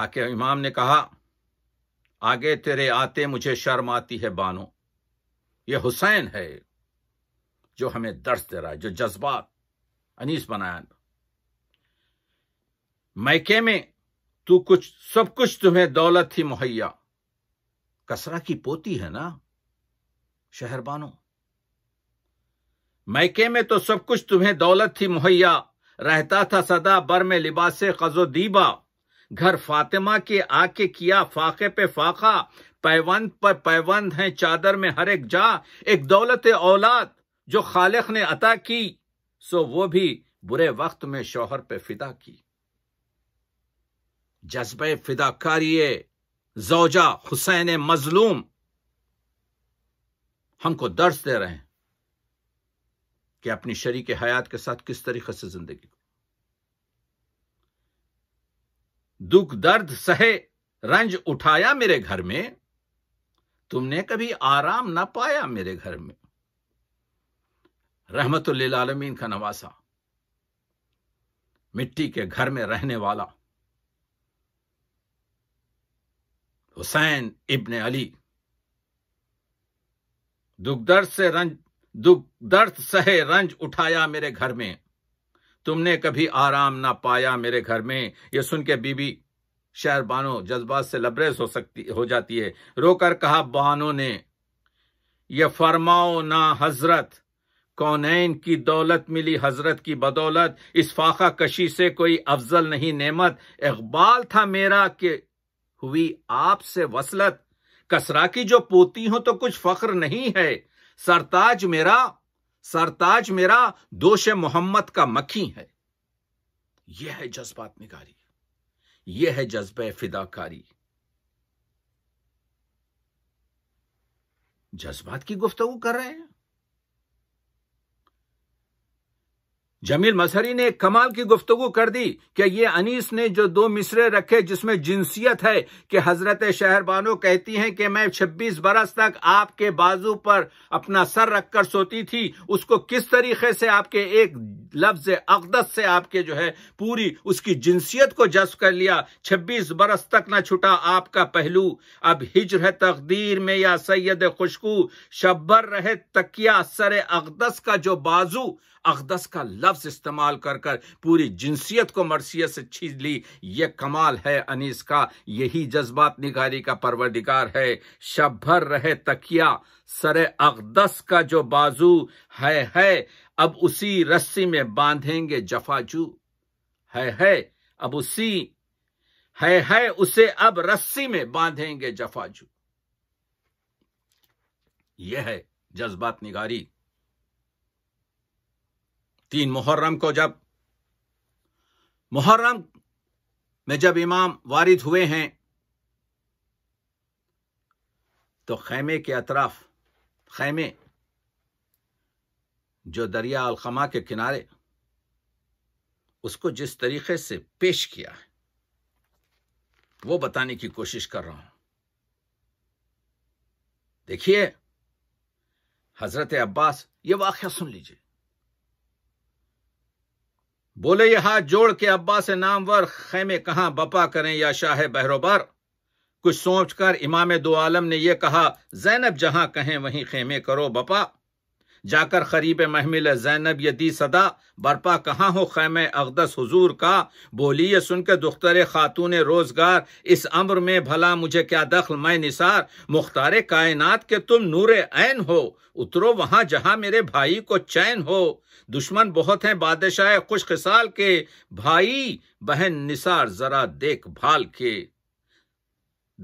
आके इमाम ने कहा आगे तेरे आते मुझे शर्म आती है बानो ये हुसैन है जो हमें दर्श दे रहा है जो जज्बात अनीस बनाया मैके में तू कुछ सब कुछ तुम्हें दौलत थी मुहैया कसरा की पोती है ना शहरबानो मैके में तो सब कुछ तुम्हें दौलत थी मुहैया रहता था सदा बर में लिबास खजो दीबा घर फातिमा के आके किया फाके पे फाका पैवंद पर पैवंद है चादर में हर एक जा एक दौलत औलाद जो खालिख ने अता की सो वो भी बुरे वक्त में शौहर पे फिदा की जज्ब फिदाकारी जोजा हुसैन मजलूम हमको दर्ज दे रहे हैं कि अपनी शरीक हयात के साथ किस तरीके से जिंदगी को दुख दर्द सहे रंज उठाया मेरे घर में तुमने कभी आराम ना पाया मेरे घर में रहमत आलमीन का नवासा मिट्टी के घर में रहने वाला हुसैन इब्ने अली दुख दर्द से रंज दुख दर्द सहे रंज उठाया मेरे घर में तुमने कभी आराम ना पाया मेरे घर में यह सुन के बीबी शहर बानो जज्बात से लबरेज हो सकती हो जाती है रोकर कहा बानो ने यह फरमाओ ना हजरत कौनैन की दौलत मिली हजरत की बदौलत इस फाखा कशी से कोई अफजल नहीं नेमत इकबाल था मेरा के हुई आपसे वसलत कसरा की जो पोती हो तो कुछ फख्र नहीं है सरताज मेरा सरताज मेरा दोष मोहम्मद का मक्खी है यह है जज्बात निगारी यह है जज्ब फिदाकारी जज्बात की गुफ्तगु कर रहे हैं जमील मसहरी ने कमाल की गुफ्तगु कर दी कि ये अनीस ने जो दो मिसरे रखे जिसमें जिनसियत है कि हजरत शहरबानो कहती हैं कि मैं 26 बरस तक आपके बाजू पर अपना सर रखकर सोती थी उसको किस तरीके से आपके एक लफ्ज अकदस से आपके जो है पूरी उसकी जिनसियत को जज्ब कर लिया छब्बीस बरस तक ना छुटा आपका पहलू अब हिजर है तकदीर में या सैयद खुशकू शब्बर रहे तकिया सर अकदस का जो बाजू अकदस का लफ्ज इस्तेमाल कर कर पूरी जिनसियत को मरसियत से छीन ली ये कमाल है अनिस का यही जज्बात निगारी का परवरदिगार है शब्बर रहे तकिया सर अकदस का जो बाजू है है अब उसी रस्सी में बांधेंगे जफाजू है है अब उसी है है उसे अब रस्सी में बांधेंगे जफाजू यह है जज्बात निगारी तीन मुहर्रम को जब मुहर्रम में जब इमाम वारिद हुए हैं तो खैमे के अतराफ खैमे जो दरिया अलखमा के किनारे उसको जिस तरीके से पेश किया है वो बताने की कोशिश कर रहा हूं देखिए हजरत अब्बास ये वाक्य सुन लीजिए बोले ये हाथ जोड़ के अब्बास नामवर खैमे कहां बपा करें या शाह बहरोबार कुछ सोचकर इमाम दो आलम ने यह कहा जैनब जहां कहें वहीं खेमे करो बपा जाकर खरीब महमिल जैनब यदी सदा बरपा कहाँ हो खैम अकदस हजूर का बोली ये सुनकर दुख्तर खातून रोजगार इस अम्र में भला मुझे क्या दखल मैं निसार मुख्तार कायनात के तुम नूर ऐन हो उतरो वहां जहां मेरे भाई को चैन हो दुश्मन बहुत हैं बादशाह खुश खिसाल के भाई बहन निसार जरा देखभाल के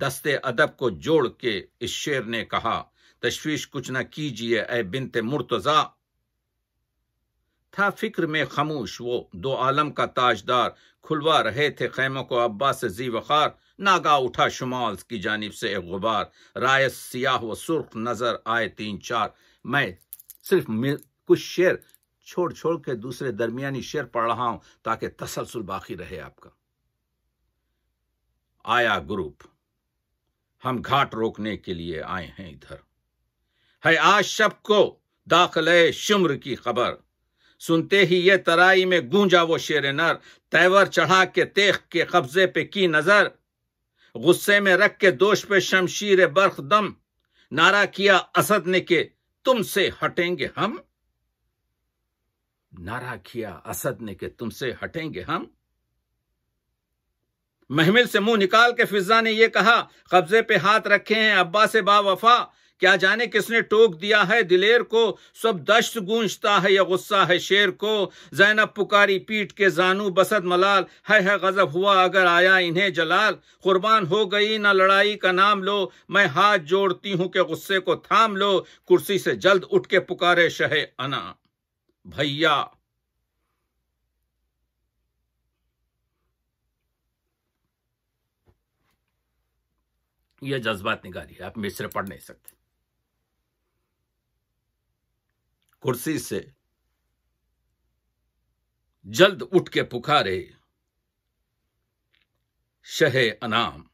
दस्ते अदब को जोड़ के इस शेर ने कहा तश्वीश कुछ ना कीजिए ए बिनते मुर्तजा था फिक्र में खामोश वो दो आलम का ताजदार खुलवा रहे थे खैमों को अब्बा से जी वखार नागा उठा शुमाल की जानब से एक गुबार राय सियाह व सुर्ख नजर आए तीन चार मैं सिर्फ कुछ शेर छोड़ छोड़ के दूसरे दरमियानी शेर पढ़ रहा हूं ताकि तसलसल बाकी रहे आपका आया ग्रुप हम घाट रोकने के लिए आए हैं इधर है आज सबको दाखले शुम्र की खबर सुनते ही ये तराई में गूंजा वो शेर नर तैवर चढ़ा के तेख के कब्जे पे की नजर गुस्से में रख के दोष पे शमशीर बर्ख दम नारा किया असद ने के तुमसे हटेंगे हम नारा किया असद ने के तुमसे हटेंगे हम महमिल से मुंह निकाल के फिजा ने यह कहा कब्जे पे हाथ रखे हैं अब्बा से बा वफा क्या जाने किसने टोक दिया है दिलेर को सब दश्त गूंजता है यह गुस्सा है शेर को जैनब पुकारी पीठ के जानू बसत मलाल है है गजब हुआ अगर आया इन्हें जलाल कुर्बान हो गई ना लड़ाई का नाम लो मैं हाथ जोड़ती हूं कि गुस्से को थाम लो कुर्सी से जल्द उठ के पुकारे शहे अना भैया यह जज्बात निकाली है आप मिश्र पढ़ नहीं सकते कुर्सी से जल्द उठ के पुकारे शहे अनाम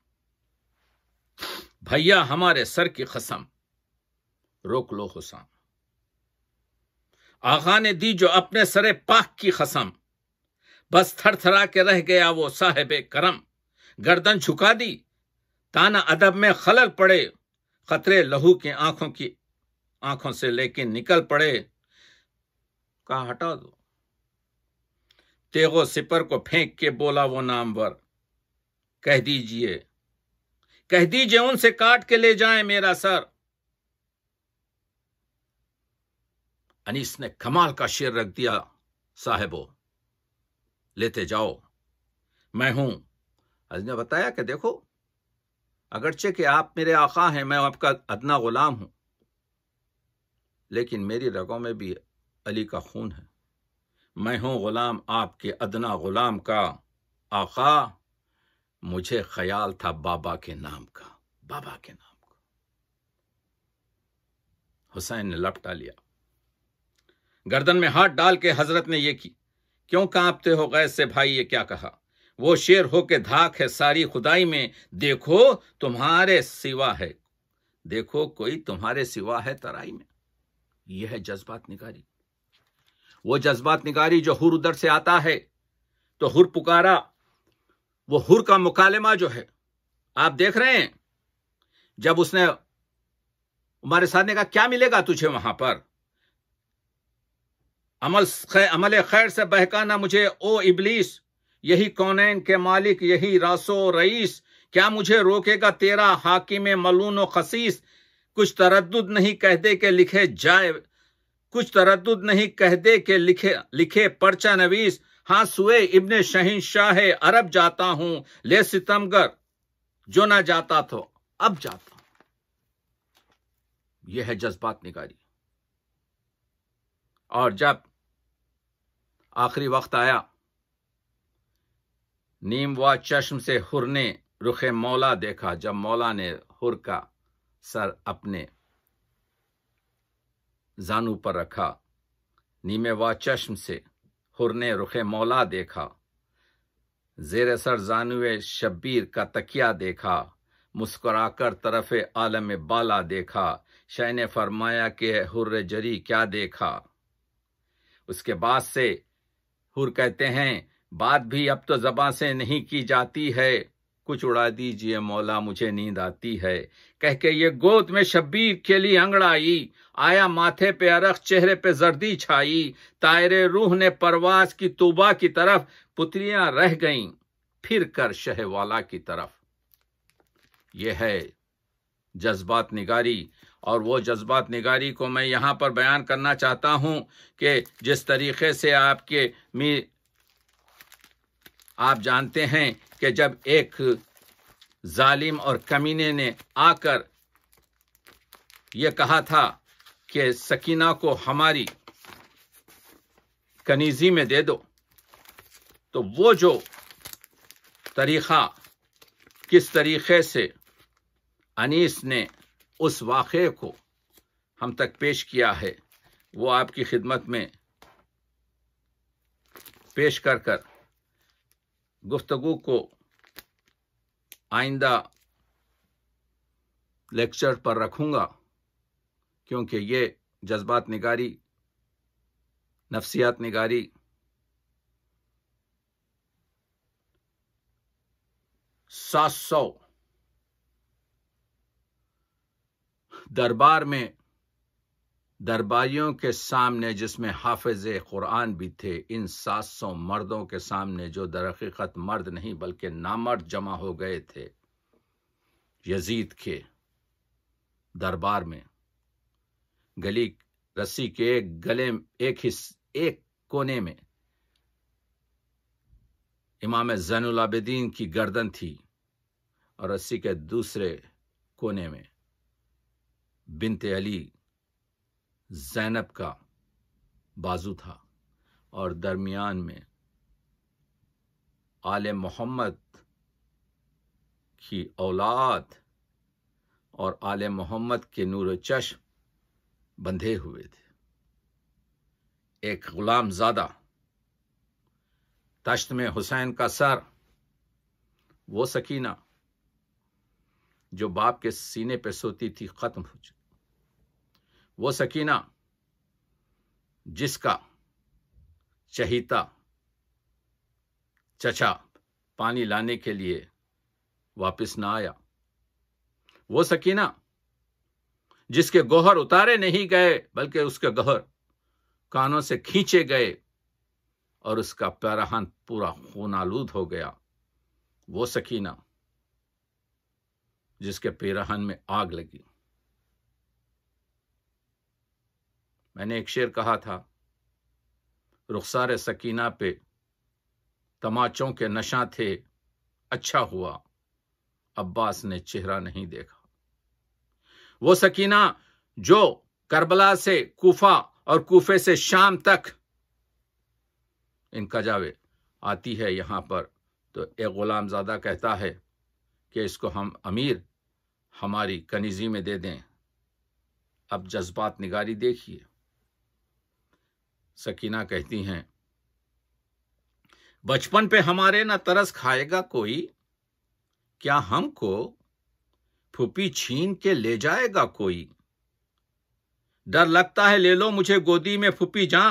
भैया हमारे सर की कसम रोक लो हुसाम आगा ने दी जो अपने सरे पाक की कसम बस थरथरा के रह गया वो साहेब करम गर्दन झुका दी ताना अदब में खलल पड़े खतरे लहू की आंखों की आंखों से लेकिन निकल पड़े कहा हटा दो तेगो सिपर को फेंक के बोला वो नामवर कह दीजिए कह दीजिए उनसे काट के ले जाए मेरा सर अनीस ने कमाल का शेर रख दिया साहेबो लेते जाओ मैं हूं अज ने बताया कि देखो अगरचे कि आप मेरे आका हैं मैं आपका अदना गुलाम हूं लेकिन मेरी रगों में भी अली का खून है मैं हूं ग़ुलाम आपके अदना ग़ुलाम का आका मुझे ख्याल था बाबा के नाम का बाबा के नाम का हुसैन ने लपटा लिया गर्दन में हाथ डाल के हजरत ने यह की क्यों कांपते हो गैर से भाई ये क्या कहा वो शेर हो के धाक है सारी खुदाई में देखो तुम्हारे सिवा है देखो कोई तुम्हारे सिवा है तराई में यह है जज्बात निगारी वो जज्बात निगारी जो हुर उधर से आता है तो हुर पुकारा वो हुर का मुकालमा जो है आप देख रहे हैं जब उसने हमारे साथ ने कहा क्या मिलेगा तुझे वहां पर अमल खै, अमल खैर से बहकाना मुझे ओ इबलीस यही कौनैन के मालिक यही रासो रईस क्या मुझे रोकेगा तेरा हाकिम मलून खसीस कुछ तरद नहीं कहते के लिखे जाए कुछ तरद नहीं कहते के लिखे लिखे पर्चा नवीस हाँ सुए इब्ने शहीन शाह अरब जाता हूं ले सितमगर जो ना जाता तो अब जाता यह है जज्बात निगारी और जब आखिरी वक्त आया नीम व चश्म से हुर ने मौला देखा जब मौला ने हुर का सर अपने जानू पर रखा नीमे वा चश्म से हुर ने रुखे मौला देखा जेर सर जानुए शब्बीर का तकिया देखा मुस्कुराकर तरफ आलम बाला देखा शय ने फरमाया कि हुर जरी क्या देखा उसके बाद से हुर कहते हैं बात भी अब तो जबा से नहीं की जाती है कुछ उड़ा दीजिए मौला मुझे नींद आती है कह के ये गोद में शब्बीर खेली अंगड़ाई आया माथे पे अरख चेहरे पे जर्दी छाई तायरे रूह ने परवास की तूबा की तरफ पुत्रियां रह गईं फिर कर शहवाला की तरफ यह है जज्बात निगारी और वो जज्बात निगारी को मैं यहाँ पर बयान करना चाहता हूँ कि जिस तरीके से आपके मी आप जानते हैं कि जब एक जालिम और कमीने ने आकर यह कहा था कि सकीना को हमारी कनीजी में दे दो तो वो जो तरीक़ा किस तरीक़े से अनीस ने उस वाक़े को हम तक पेश किया है वो आपकी खिदमत में पेश कर कर गुफ्तु को आइंदा लेक्चर पर रखूंगा क्योंकि ये जज्बात निगारी नफ्सियात निगारी सात सौ दरबार में दरबारियों के सामने जिसमें हाफिज कुरान भी थे इन सात सौ मर्दों के सामने जो दरहकीकत मर्द नहीं बल्कि नामर्द जमा हो गए थे यजीद के दरबार में गली रस्सी के एक गले एक हिस एक कोने में इमाम जैनलाबद्दीन की गर्दन थी और रस्सी के दूसरे कोने में बिनते अली जैनब का बाजू था और दरमियान में आल मोहम्मद की औलाद और आल मोहम्मद के नूर चश बंधे हुए थे एक गुलाम ज़्यादा तश्त में हुसैन का सर वो सकीना जो बाप के सीने पर सोती थी ख़त्म हो चुकी वो सकीना जिसका चहिता चचा पानी लाने के लिए वापस ना आया वो सकीना जिसके गोहर उतारे नहीं गए बल्कि उसके गोहर कानों से खींचे गए और उसका पैराहन पूरा खूनालूद हो गया वो सकीना जिसके पैराहन में आग लगी मैंने एक शेर कहा था रुखसार सकीना पे तमाचों के नशा थे अच्छा हुआ अब्बास ने चेहरा नहीं देखा वो सकीना जो करबला से कूफा और कूफे से शाम तक इनका जावे आती है यहां पर तो एक गुलाम ज़्यादा कहता है कि इसको हम अमीर हमारी कनीजी में दे दें अब जज्बात निगारी देखिए सकीना कहती हैं बचपन पे हमारे ना तरस खाएगा कोई क्या हमको फूपी छीन के ले जाएगा कोई डर लगता है ले लो मुझे गोदी में फूपी जा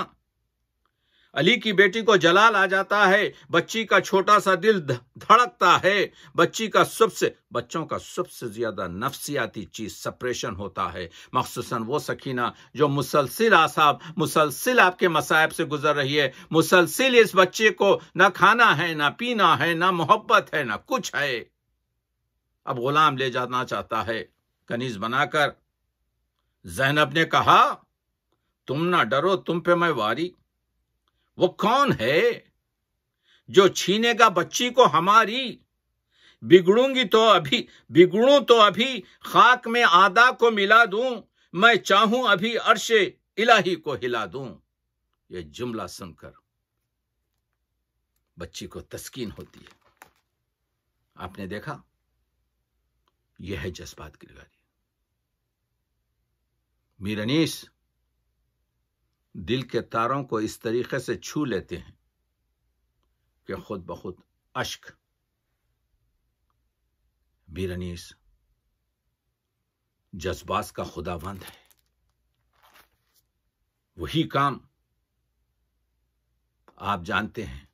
अली की बेटी को जलाल आ जाता है बच्ची का छोटा सा दिल धड़कता है बच्ची का सबसे बच्चों का सबसे ज्यादा नफ्सियाती चीज सप्रेशन होता है मखसूस वो सकीना जो मुसलसिल आसाब मुसलसिल आपके मसायब से गुजर रही है मुसलसिल इस बच्चे को ना खाना है ना पीना है ना मोहब्बत है ना कुछ है अब गुलाम ले जाना चाहता है कनीज बनाकर जैनब ने कहा तुम ना डरो तुम पे मैं वारी वो कौन है जो छीनेगा बच्ची को हमारी बिगड़ूंगी तो अभी बिगड़ू तो अभी खाक में आदा को मिला दूं मैं चाहूं अभी अर्शे इलाही को हिला दूं यह जुमला सुनकर बच्ची को तस्कीन होती है आपने देखा यह है जज्बात की लगारी मीर अनीस दिल के तारों को इस तरीके से छू लेते हैं कि खुद बखुद अश्क बीरनीस जज्बास का खुदाबंद है वही काम आप जानते हैं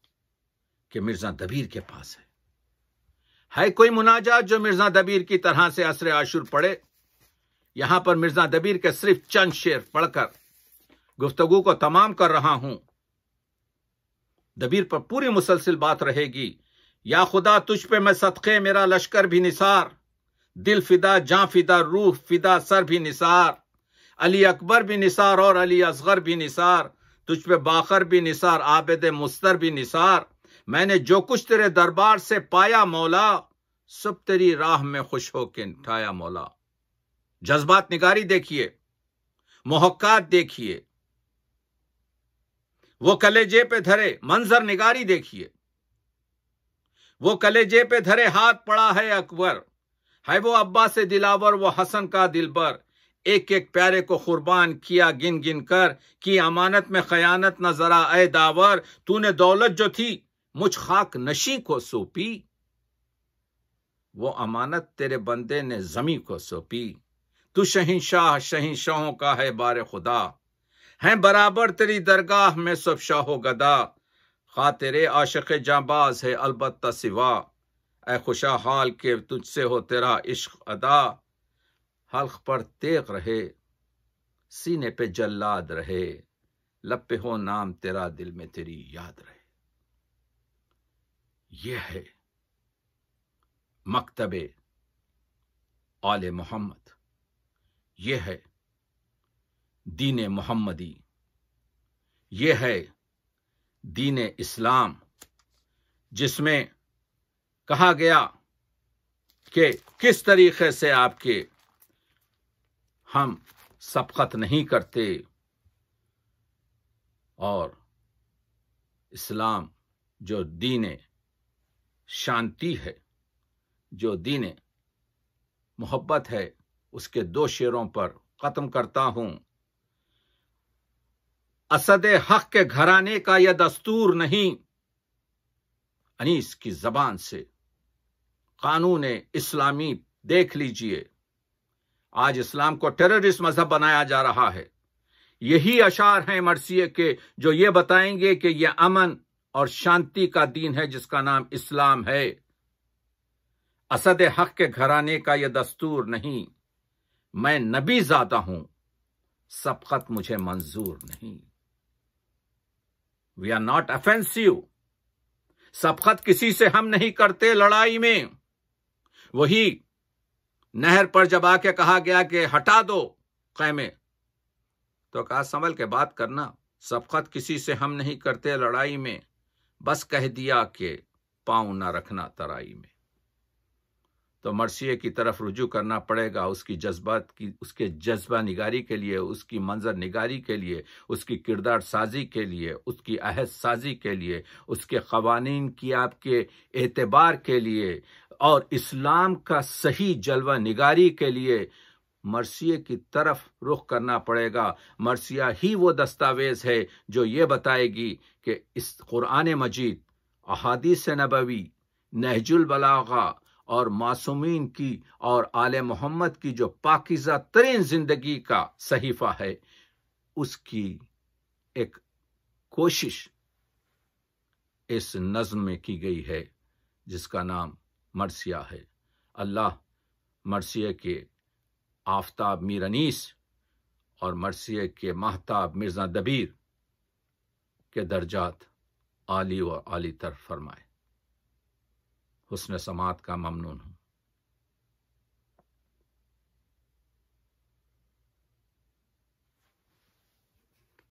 कि मिर्जा दबीर के पास है है कोई मुनाजा जो मिर्जा दबीर की तरह से असर आशुर पड़े यहां पर मिर्जा दबीर के सिर्फ चंद शेर पढ़कर गुफ्तगु को तमाम कर रहा हूं दबीर पर पूरी मुसलसिल बात रहेगी या खुदा तुझ पे मैं सदक़े मेरा लश्कर भी निसार दिल फिदा जां फिदा रूह फिदा सर भी निसार अली अकबर भी निसार और अली असगर भी निसार तुझ पे बाखर भी निसार आबद मुस्तर भी निसार मैंने जो कुछ तेरे दरबार से पाया मौला सब तेरी राह में खुश होके ठाया मौला जज्बात निगारी देखिए मोहक्कात देखिए वो कलेजे पे धरे मंजर निगारी देखिए वो कलेजे पे धरे हाथ पड़ा है अकबर है वो अब्बा से दिलावर वो हसन का दिलबर एक एक प्यारे को कुर्बान किया गिन गिन कर कि अमानत में खयानत नजरा ए दावर तूने दौलत जो थी मुझ खाक नशी को सौंपी वो अमानत तेरे बंदे ने जमी को सौंपी तू शहीन शहीन शाहों का है बार खुदा हैं बराबर तेरी दरगाह में सब शाह गदा तेरे आशक जाबाज है अलबत् सिवा ए खुशा हाल के तुझसे हो तेरा इश्क अदा हल्क पर तेग रहे सीने पे जल्लाद रहे लपे हो नाम तेरा दिल में तेरी याद रहे यह है मकतबे आले मोहम्मद यह है दीन मोहम्मदी ये है दीन इस्लाम जिसमें कहा गया कि किस तरीके से आपके हम सबकत नहीं करते और इस्लाम जो दीन शांति है जो दीन मोहब्बत है उसके दो शेरों पर ख़त्म करता हूं असद हक के घराने का यह दस्तूर नहीं अनीस की जबान से कानून इस्लामी देख लीजिए आज इस्लाम को टेररिस्ट मजहब बनाया जा रहा है यही अशार हैं मरसिए के जो ये बताएंगे कि यह अमन और शांति का दीन है जिसका नाम इस्लाम है असद हक के घराने का यह दस्तूर नहीं मैं नबी ज्यादा हूं सबकत मुझे मंजूर नहीं वी आर नॉट अफेंसिव सबखत किसी से हम नहीं करते लड़ाई में वही नहर पर जब आके कहा गया कि हटा दो खैमे तो कहा संभल के बात करना सबखत किसी से हम नहीं करते लड़ाई में बस कह दिया कि पांव ना रखना तराई में तो मरसिए की तरफ रुजू करना पड़ेगा उसकी जज्बात की उसके जज्बा निगारी के लिए उसकी मंजर निगारी के लिए उसकी किरदार साजी के लिए उसकी अहद साजी के लिए उसके कवानीन की आपके एतबार के लिए और इस्लाम का सही जलवा निगारी के लिए मरसिए की तरफ रुख करना पड़ेगा मरसिया ही वो दस्तावेज़ है जो ये बताएगी कि इस कुरान मजीद अहादी से नबवी नहजुल बलागा और मासूमीन की और आल मोहम्मद की जो पाकिजा तरीन जिंदगी का सहीफा है उसकी एक कोशिश इस नज्म में की गई है जिसका नाम मरसिया है अल्लाह मरसिया के आफ्ताब मीर अनीस और मरसिया के महताब मिर्जा दबीर के दर्जात आली और आली तर फरमाए हुसन समात का ममनून हूँ